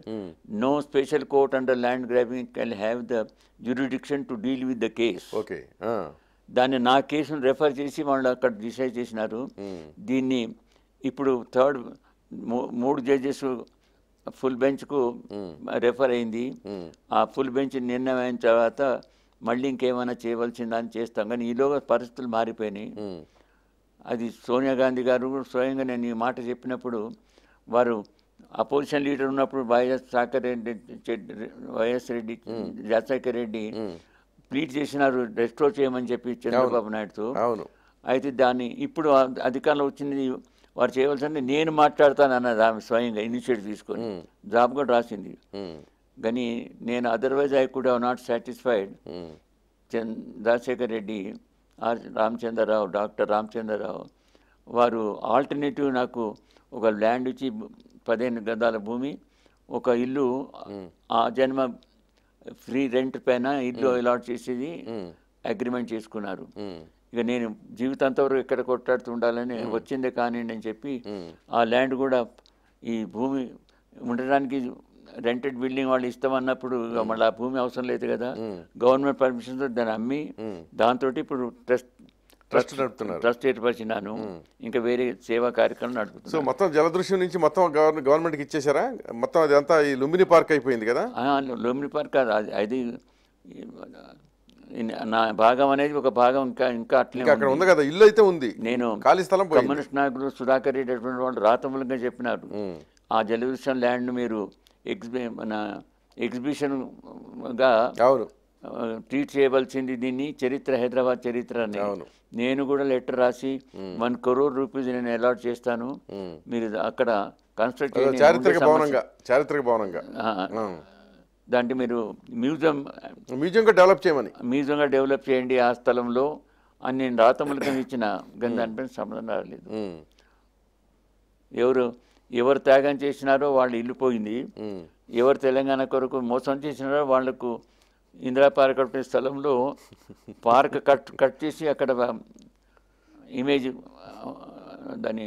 no special court under land grabbing can have the jurisdiction to deal with the case okay దాన్ని నా కేసును రెఫర్ చేసి వాళ్ళు అక్కడ decide చేసినారు దీన్ని ఇప్పుడు third మూడు జడ్జెస్ ఫుల్ బెంచ్కు రెఫర్ అయింది ఆ ఫుల్ బెంచ్ నిర్ణయం తర్వాత మళ్ళీ ఇంకేమైనా చేయవలసిందా అని చేస్తాం కానీ ఈలోగా పరిస్థితులు మారిపోయినాయి అది సోనియా గాంధీ గారు స్వయంగా నేను ఈ మాట చెప్పినప్పుడు వారు అపోజిషన్ లీడర్ ఉన్నప్పుడు వైఎస్ సాకర్ రెడ్డి వైఎస్ రెడ్డి జాతకర్ రెడ్డి ప్లీట్ చేసినారు రెస్టోర్ చేయమని చెప్పి చంద్రబాబు నాయుడుతో అయితే దాన్ని ఇప్పుడు అధికారంలో వచ్చింది వారు చేయవలసింది నేను మాట్లాడతాను అన్నది ఆమె స్వయంగా ఇనిషియేటివ్ తీసుకొని జాబ్ కూడా రాసింది కానీ నేను otherwise I could have not satisfied Rajasekhar Reddy are Ramachandra Rao doctor Ramachandra Rao వారు ఆల్టర్నేటివ్ నాకు ఒక ల్యాండ్ ఇచ్చి పదిహేను గదాల భూమి ఒక ఇల్లు ఆ జన్మ ఫ్రీ రెంట్ పైన ఇల్లు అలాట్ చేసేది అగ్రిమెంట్ చేసుకున్నారు ఇక నేను జీవితాంతం వరకు ఇక్కడ కొట్లాడుతూ ఉండాలని వచ్చిందే కానివ్వండి అని చెప్పి ఆ ల్యాండ్ కూడా ఈ భూమి ఉండడానికి రెంటెడ్ బిల్డింగ్ వాళ్ళు ఇస్తామన్నప్పుడు మళ్ళీ ఆ భూమి అవసరం లేదు కదా గవర్నమెంట్ పర్మిషన్తో దాన్ని అమ్మి దాంతో ఇప్పుడు ట్రస్ట్ ట్రస్ట్ నడుపుతున్నారు ట్రస్ట్ ఏర్పరిచినాను ఇంకా వేరే సేవా కార్యక్రమం నడుపుతున్నాను సో మొత్తం జలదృశ్యం నుంచి మొత్తం గవర్నమెంట్కి ఇచ్చేసారా మొత్తం అదంతా ఈ లుంబిని పార్క్ అయిపోయింది కదా లుంబిని పార్క్ అది అది నా భాగం అనేది ఒక భాగం ఇంకా ఇంకా అట్లే అక్కడ ఉంది కదా ఇల్లు అయితే ఉంది నేను ఖాళీ స్థలం కమ్యూనిస్ట్ నాయకుడు సుధాకర్ రెడ్డి అటువంటి వాళ్ళు రాతమూలంగా చెప్పినారు ఆ జలవిషన్ ల్యాండ్ మీరు ఎగ్జిబి మన ఎగ్జిబిషన్గా గా ట్రీట్ చేయవలసింది దీన్ని చరిత్ర హైదరాబాద్ చరిత్ర అని నేను కూడా లెటర్ రాసి వన్ కరోడ్ రూపీస్ నేను అలాట్ చేస్తాను మీరు అక్కడ కన్స్ట్రక్ట్ చారిత్రక భవనంగా చారిత్రక భవనంగా దాంట్లో మీరు మ్యూజియం మ్యూజియంగా డెవలప్ చేయమని మ్యూజియంగా డెవలప్ చేయండి ఆ స్థలంలో అని నేను కింద ఇచ్చిన గంధానిపై సంబంధం రాలేదు ఎవరు ఎవరు త్యాగం చేసినారో వాళ్ళు పోయింది ఎవరు తెలంగాణ కొరకు మోసం చేసినారో వాళ్లకు ఇందిరా పార్క్ అనే స్థలంలో పార్క్ కట్ కట్ చేసి అక్కడ ఇమేజ్ దాని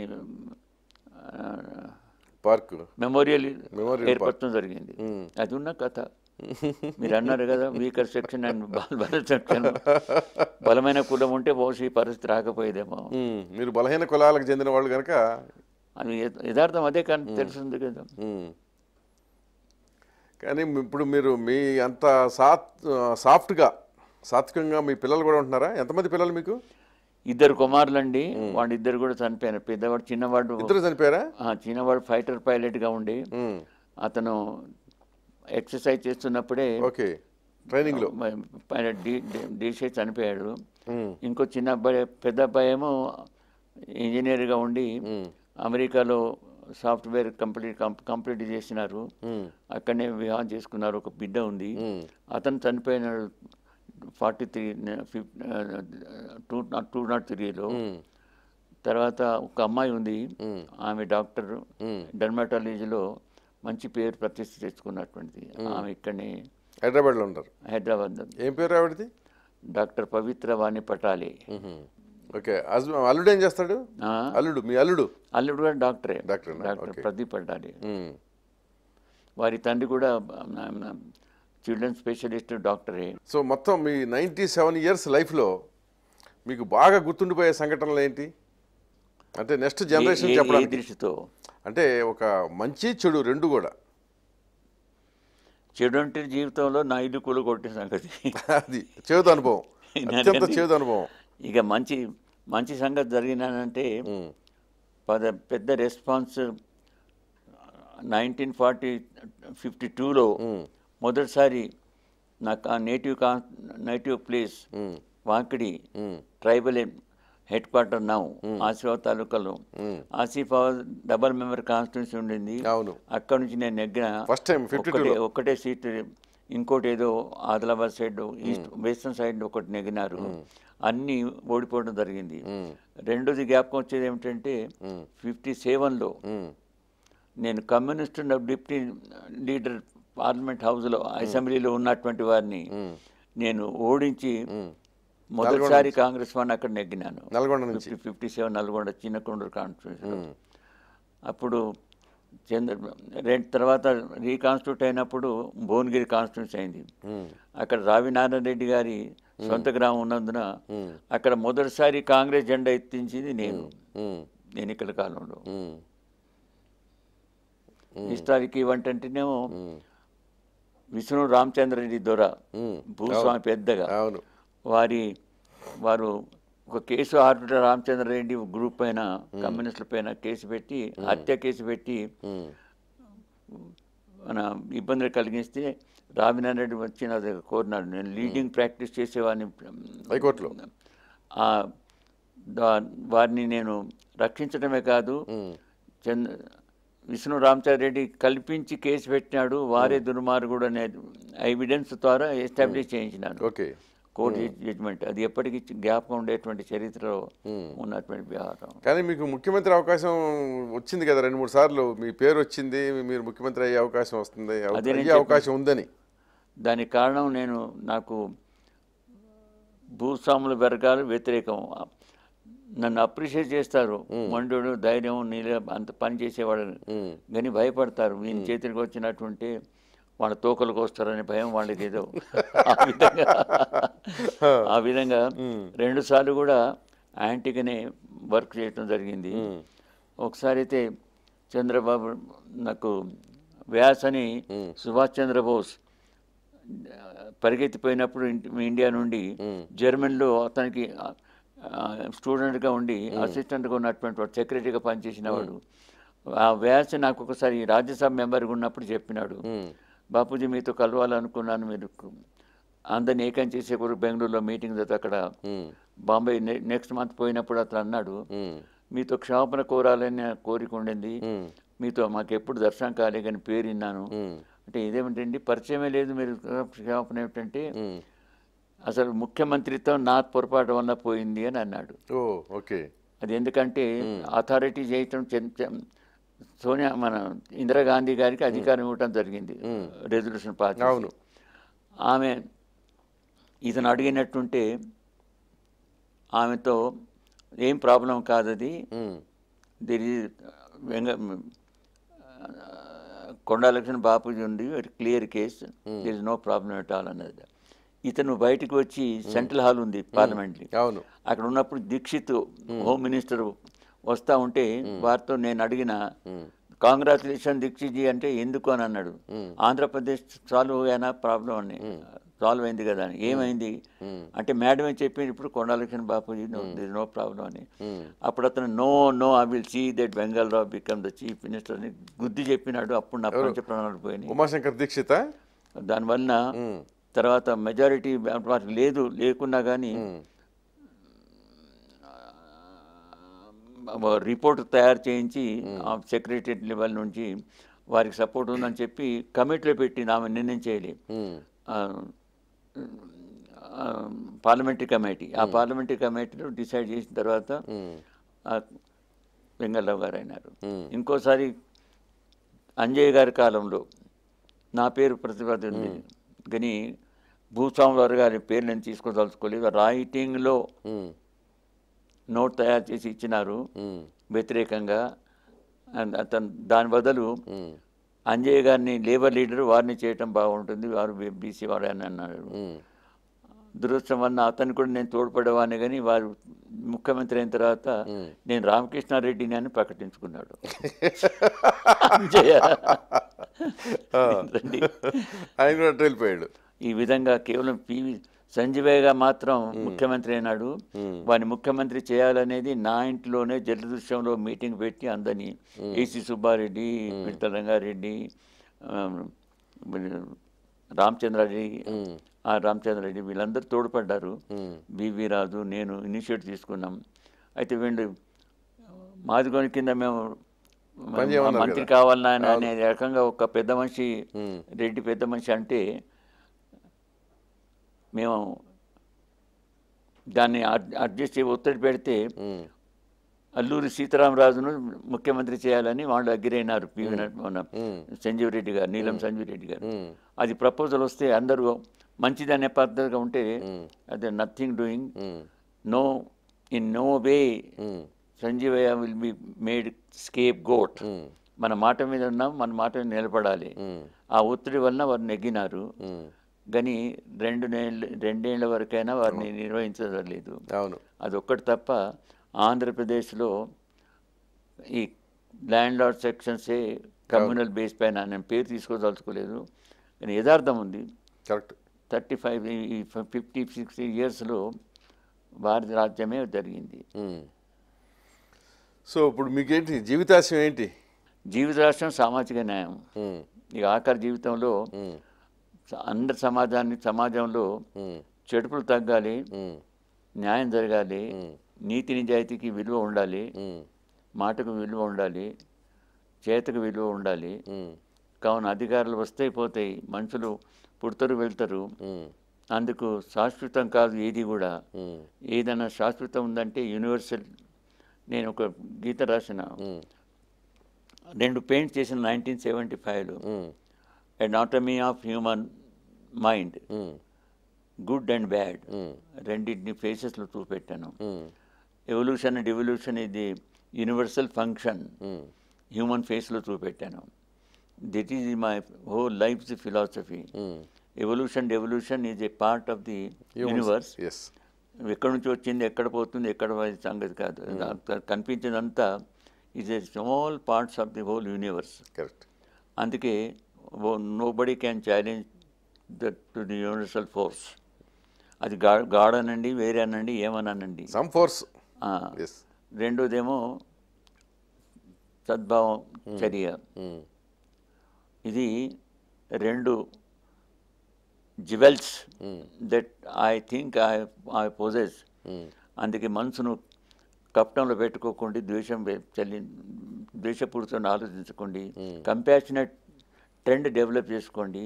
పార్క్ మెమోరియల్ ఏర్పడటం జరిగింది hmm. అది ఉన్న కథ మీరు అన్నారు కదా వీకర్ సెక్షన్ అండ్ బలమైన సెక్షన్ బలమైన కులం ఉంటే బహుశా ఈ పరిస్థితి రాకపోయేదేమో hmm. మీరు బలహీన కులాలకు చెందిన వాళ్ళు కనుక అని యథార్థం అదే కానీ hmm. తెలిసింది కదా కానీ ఇప్పుడు మీరు మీ అంత సాత్ సాఫ్ట్గా సాత్వికంగా మీ పిల్లలు కూడా ఉంటున్నారా ఎంతమంది పిల్లలు మీకు ఇద్దరు కుమారులండి వాడు ఇద్దరు కూడా చనిపోయారు పెద్దవాడు చిన్నవాడు చనిపోయారా చిన్నవాడు ఫైటర్ పైలట్ గా ఉండి అతను ఎక్సర్సైజ్ చేస్తున్నప్పుడే ట్రైనింగ్ లో డీసీ చనిపోయాడు ఇంకో చిన్న అబ్బాయి పెద్ద అబ్బాయి ఏమో గా ఉండి అమెరికాలో సాఫ్ట్వేర్ కంప్లీట్ కంప్లీట్ చేసినారు అక్కడనే వివాహం చేసుకున్నారు ఒక బిడ్డ ఉంది అతను చనిపోయినాడు forty three two two nought త్రీలో తర్వాత ఒక అమ్మాయి ఉంది ఆమె డాక్టర్ డెర్మటాలజీలో మంచి పేరు ప్రతిష్ట తెచ్చుకున్నటువంటిది ఆమె ఇక్కడనే హైదరాబాద్లో ఉంటారు హైదరాబాద్ ఏం పేరు ఆవిడది డాక్టర్ పవిత్ర వాణి పటాలి ఓకే అల్లుడు ఏం చేస్తాడు అల్లుడు మీ అల్లుడు అల్లుడు కూడా డాక్టరే డాక్టర్ డాక్టర్ ప్రదీప్ పటాలి వారి తండ్రి కూడా చిల్డ్రన్ స్పెషలిస్ట్ డాక్టరే సో మొత్తం మీ నైంటీ సెవెన్ ఇయర్స్ లైఫ్లో మీకు బాగా గుర్తుండిపోయే సంఘటనలు ఏంటి అంటే నెక్స్ట్ జనరేషన్ చెప్పడం దృష్టితో అంటే ఒక మంచి చెడు రెండు కూడా చెడు అంటే జీవితంలో నా ఇల్లు కొట్టిన సంగతి అది చేదు అనుభవం *laughs* అత్యంత చేదు అనుభవం ఇక మంచి మంచి సంగతి జరిగినానంటే పద పెద్ద రెస్పాన్స్ నైన్టీన్ ఫార్టీ ఫిఫ్టీ టూలో మొదటిసారి నాకు నేటివ్ కా native place Wankidi tribal head quarter now Asifabad తాలూకాలో ఆసిఫాబాద్ డబల్ మెంబర్ కాన్స్టిట్యూన్సీ ఉండింది అక్కడ నుంచి నేను నెగ్గిన ఫస్ట్ టైం ఒకటే సీట్ ఇంకోటి ఏదో Adilabad side east western side ఒకటి నెగ్గినారు అన్నీ ఓడిపోవడం జరిగింది రెండోది జ్ఞాపకం వచ్చేది ఏమిటంటే ఫిఫ్టీ సెవెన్లో నేను కమ్యూనిస్ట్ డిప్యూటీ లీడర్ పార్లమెంట్ హౌస్లో అసెంబ్లీలో ఉన్నటువంటి వారిని నేను ఓడించి మొదటిసారి కాంగ్రెస్ వాడిని అక్కడ నెగ్గినాను Nalgonda fifty seven Nalgonda Chinna Konduru constitution అప్పుడు చంద్ర రెండు తర్వాత రీకాన్స్టిట్యూట్ అయినప్పుడు భువనగిరి కాన్స్టిట్యూన్సీ అయింది అక్కడ రావినారాయణ రెడ్డి గారి సొంత గ్రామం ఉన్నందున అక్కడ మొదటిసారి కాంగ్రెస్ జెండా ఎత్తించింది నేను ఎన్నికల కాలంలో హిస్టారిక్ ఇవంటేనేమో విష్ణు రెడ్డి దొర భూస్వామి పెద్దగా వారి వారు ఒక కేసు ఆర్డర్ రెడ్డి గ్రూప్ పైన కమ్యూనిస్టుల పైన కేసు పెట్టి హత్య కేసు పెట్టి మన ఇబ్బందులు కలిగిస్తే రామినారాయణ రెడ్డి వచ్చి నా దగ్గర కోరినాడు నేను లీడింగ్ ప్రాక్టీస్ చేసేవాడిని హైకోర్టులో వారిని నేను రక్షించడమే కాదు చంద్ర విష్ణు రెడ్డి కల్పించి కేసు పెట్టినాడు వారే hmm. దుర్మార్గుడు అనే ఎవిడెన్స్ ద్వారా ఎస్టాబ్లిష్ hmm. చేయించినాను ఓకే కోర్టు జడ్జిమెంట్ అది ఎప్పటికీ జ్ఞాపకం ఉండేటువంటి చరిత్రలో hmm. ఉన్నటువంటి వ్యవహారం కానీ మీకు ముఖ్యమంత్రి అవకాశం వచ్చింది కదా రెండు మూడు సార్లు మీ పేరు వచ్చింది మీరు ముఖ్యమంత్రి అయ్యే అవకాశం వస్తుంది అదే అవకాశం ఉందని దానికి కారణం నేను నాకు భూస్వాముల వర్గాలు వ్యతిరేకం నన్ను అప్రిషియేట్ చేస్తారు మండు ధైర్యం నీళ్ళ అంత పని చేసేవాళ్ళని కానీ భయపడతారు మీ చేతికి వచ్చినటువంటి వాళ్ళ తోకలకు వస్తారనే భయం వాళ్ళకి ఏదో *laughs* ఆ విధంగా ఆ విధంగా రెండు సార్లు కూడా యాంటీగానే వర్క్ చేయటం జరిగింది ఒకసారి అయితే చంద్రబాబు నాకు వ్యాస్ అని సుభాష్ చంద్రబోస్ పరిగెత్తిపోయినప్పుడు మీ ఇండియా నుండి జర్మన్లో అతనికి స్టూడెంట్గా ఉండి అసిస్టెంట్గా ఉన్నటువంటి వాడు సెక్రటరీగా పనిచేసిన వాడు ఆ వ్యాస నాకు ఒకసారి రాజ్యసభ మెంబర్గా ఉన్నప్పుడు చెప్పినాడు బాపూజీ మీతో కలవాలనుకున్నాను మీరు అందరిని ఏకం చేసే బెంగళూరులో మీటింగ్ తర్వాత అక్కడ బాంబే నెక్స్ట్ మంత్ పోయినప్పుడు అతను అన్నాడు మీతో క్షమాపణ కోరాలని కోరిక ఉండింది మీతో మాకు ఎప్పుడు దర్శనం కాలేదని పేరు విన్నాను అంటే ఇదేమిటండి పరిచయమే లేదు మీరు క్షమాపణ ఏమిటంటే అసలు ముఖ్యమంత్రితో నా పొరపాటు వల్ల పోయింది అని అన్నాడు ఓకే అది ఎందుకంటే అథారిటీ చేయటం సోనియా మన ఇందిరాగాంధీ గారికి అధికారం ఇవ్వటం జరిగింది రెజల్యూషన్ పార్టీ అవును ఆమె ఇతను అడిగినట్టుంటే ఆమెతో ఏం ప్రాబ్లం కాదది దీని వెంగ కొండాలక్ష్మణ్ బాపూజీ ఉంది clear case there is no problem at all అన్నది ఇతను బయటకు వచ్చి సెంట్రల్ హాల్ ఉంది పార్లమెంట్ని అవును అక్కడ ఉన్నప్పుడు దీక్షిత్ హోమ్ మినిస్టర్ వస్తూ ఉంటే వారితో నేను అడిగిన కాంగ్రాచులేషన్ జీ అంటే ఎందుకు అని అన్నాడు ఆంధ్రప్రదేశ్ సాల్వ్ అయినా ప్రాబ్లం అని సాల్వ్ అయింది కదా అని ఏమైంది అంటే మేడం ఏం చెప్పింది ఇప్పుడు Konda Laxman Bapuji no no problem అని అప్పుడు అతను no no I will see that Bengal Rao become the chief minister అని గుద్ది చెప్పినాడు అప్పుడు నా ప్రపంచ ప్రణాళిక పోయినాయి ఉమాశంకర్ దీక్షిత దానివల్ల తర్వాత మెజారిటీ వారికి లేదు లేకున్నా కానీ రిపోర్ట్ తయారు చేయించి సెక్రటరియట్ లెవెల్ నుంచి వారికి సపోర్ట్ ఉందని చెప్పి కమిటీలో పెట్టి ఆమె నిర్ణయం చేయాలి పార్లమెంటరీ కమిటీ ఆ పార్లమెంటరీ కమిటీలో డిసైడ్ చేసిన తర్వాత వెంగళరావు గారు అయినారు ఇంకోసారి అంజయ్ గారి కాలంలో నా పేరు ప్రతిపాదన కానీ భూస్వాములారు గారి పేరు నేను తీసుకోదలుచుకోలేదు రైటింగ్లో నోట్ తయారు చేసి ఇచ్చినారు వ్యతిరేకంగా అతను దాని బదులు అంజయ్య గారిని లేబర్ లీడర్ వారిని చేయటం బాగుంటుంది వారు బీసీ వారు అని అన్నారు దురదృష్టం అతను కూడా నేను తోడ్పడేవాడిని కానీ వారు ముఖ్యమంత్రి అయిన తర్వాత నేను రామకృష్ణారెడ్డిని అని ప్రకటించుకున్నాడు *laughs* ఆయన వెళ్ళిపోయాడు ఈ విధంగా కేవలం పివి సంజీవయ్యగా మాత్రం ముఖ్యమంత్రి అయినాడు వాడిని ముఖ్యమంత్రి చేయాలనేది నా ఇంట్లోనే జలదృశ్యంలో మీటింగ్ పెట్టి అందరిని ఏసీ సుబ్బారెడ్డి పిడత రంగారెడ్డి రామచంద్రారెడ్డి ఆ రామచంద్రరెడ్డి వీళ్ళందరూ తోడ్పడ్డారు బీవీ రాజు నేను ఇనిషియేట్ తీసుకున్నాం అయితే వీళ్ళు మాదిగోని కింద మేము మంత్రి కావాలన్నా అనే రకంగా ఒక పెద్ద మనిషి రెడ్డి పెద్ద మనిషి అంటే మేము దాన్ని అడ్జస్ట్ ఒత్తిడి పెడితే అల్లూరి సీతారామరాజును ముఖ్యమంత్రి చేయాలని వాళ్ళు అగ్గిరైనారు పివి మన సంజీవ్ రెడ్డి గారు నీలం సంజీవ్ రెడ్డి గారు అది ప్రపోజల్ వస్తే అందరూ మంచిది అనే పద్ధతిగా ఉంటే అది nothing doing no in no way Sanjeevayya will be made scapegoat మన మాట మీద ఉన్నాం మన మాట మీద నిలబడాలి ఆ ఒత్తిడి వలన వారు నెగ్గినారు కానీ రెండు నెలలు రెండేళ్ల వరకైనా వారిని నిర్వహించలేదు అవును అది ఒక్కటి తప్ప ఆంధ్రప్రదేశ్లో ఈ ల్యాండ్ లార్డ్ సెక్షన్సే కమ్యూనల్ బేస్ పైన నేను పేరు తీసుకోదలుచుకోలేదు కానీ యథార్థం ఉంది correct thirty five fifty sixty ఇయర్స్లో భారత రాజ్యమే జరిగింది సో ఇప్పుడు మీకేంటి జీవితాశయం ఏంటి జీవితాశయం సామాజిక న్యాయం ఇక ఆఖరి జీవితంలో అందరి సమాజాన్ని సమాజంలో చెడుపులు తగ్గాలి న్యాయం జరగాలి నీతి నిజాయితీకి విలువ ఉండాలి మాటకు విలువ ఉండాలి చేతకు విలువ ఉండాలి కావున అధికారులు వస్తాయి పోతాయి మనుషులు పుడతారు వెళ్తారు అందుకు శాశ్వతం కాదు ఏది కూడా ఏదైనా శాశ్వతం ఉందంటే యూనివర్సల్ నేను ఒక గీత రాసిన రెండు పెయింట్ చేసిన నైన్టీన్ సెవెంటీ ఫైవ్లు anatomy of human mind good and bad రెండింటిని ఫేసెస్లో చూపెట్టాను ఎవల్యూషన్ అండ్ డివల్యూషన్ ఇది యూనివర్సల్ ఫంక్షన్ హ్యూమన్ ఫేస్లో చూపెట్టాను that is my whole life philosophy evolution devolution is a part of the universe ఎక్కడి నుంచి వచ్చింది ఎక్కడ పోతుంది ఎక్కడ సంగతి కాదు కనిపించేదంతా is a small parts of the whole universe correct అందుకే nobody can challenge that to the universal force అది గాడ్ అనండి వేరే అనండి ఏమనండి సమ్ ఫోర్స్ రెండోదేమో సద్భావం hmm. చర్య hmm. ఇది రెండు jewels that I think I I possess అందుకే మనసును కప్టంలో పెట్టుకోకండి ద్వేషం చల్లి ద్వేషపూరితో ఆలోచించుకోండి కంపాషనెట్ hmm. ట్రెండ్ డెవలప్ చేసుకోండి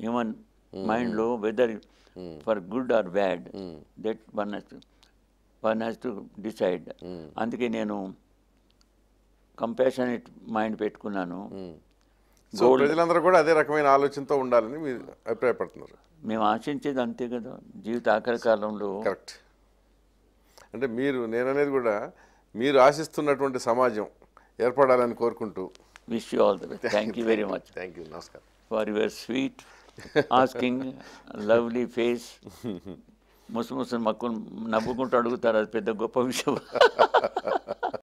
హ్యూమన్ మైండ్లో whether for good or bad that one has one has to decide అందుకే నేను కంపాషనెట్ మైండ్ పెట్టుకున్నాను hmm. సో ప్రజలందరూ కూడా అదే రకమైన ఆలోచనతో ఉండాలని మీరు అభిప్రాయపడుతున్నారు మేము ఆశించేది అంతే కదా జీవిత ఆఖరి కాలంలో కరెక్ట్ అంటే మీరు నేననేది కూడా మీరు ఆశిస్తున్నటువంటి సమాజం ఏర్పడాలని కోరుకుంటూ wish you all the best thank you very much thank you నమస్కారం for your sweet asking lovely face ముసు ముసు మక్కు నవ్వుకుంటూ అడుగుతారు అది పెద్ద గొప్ప విషయం *laughs*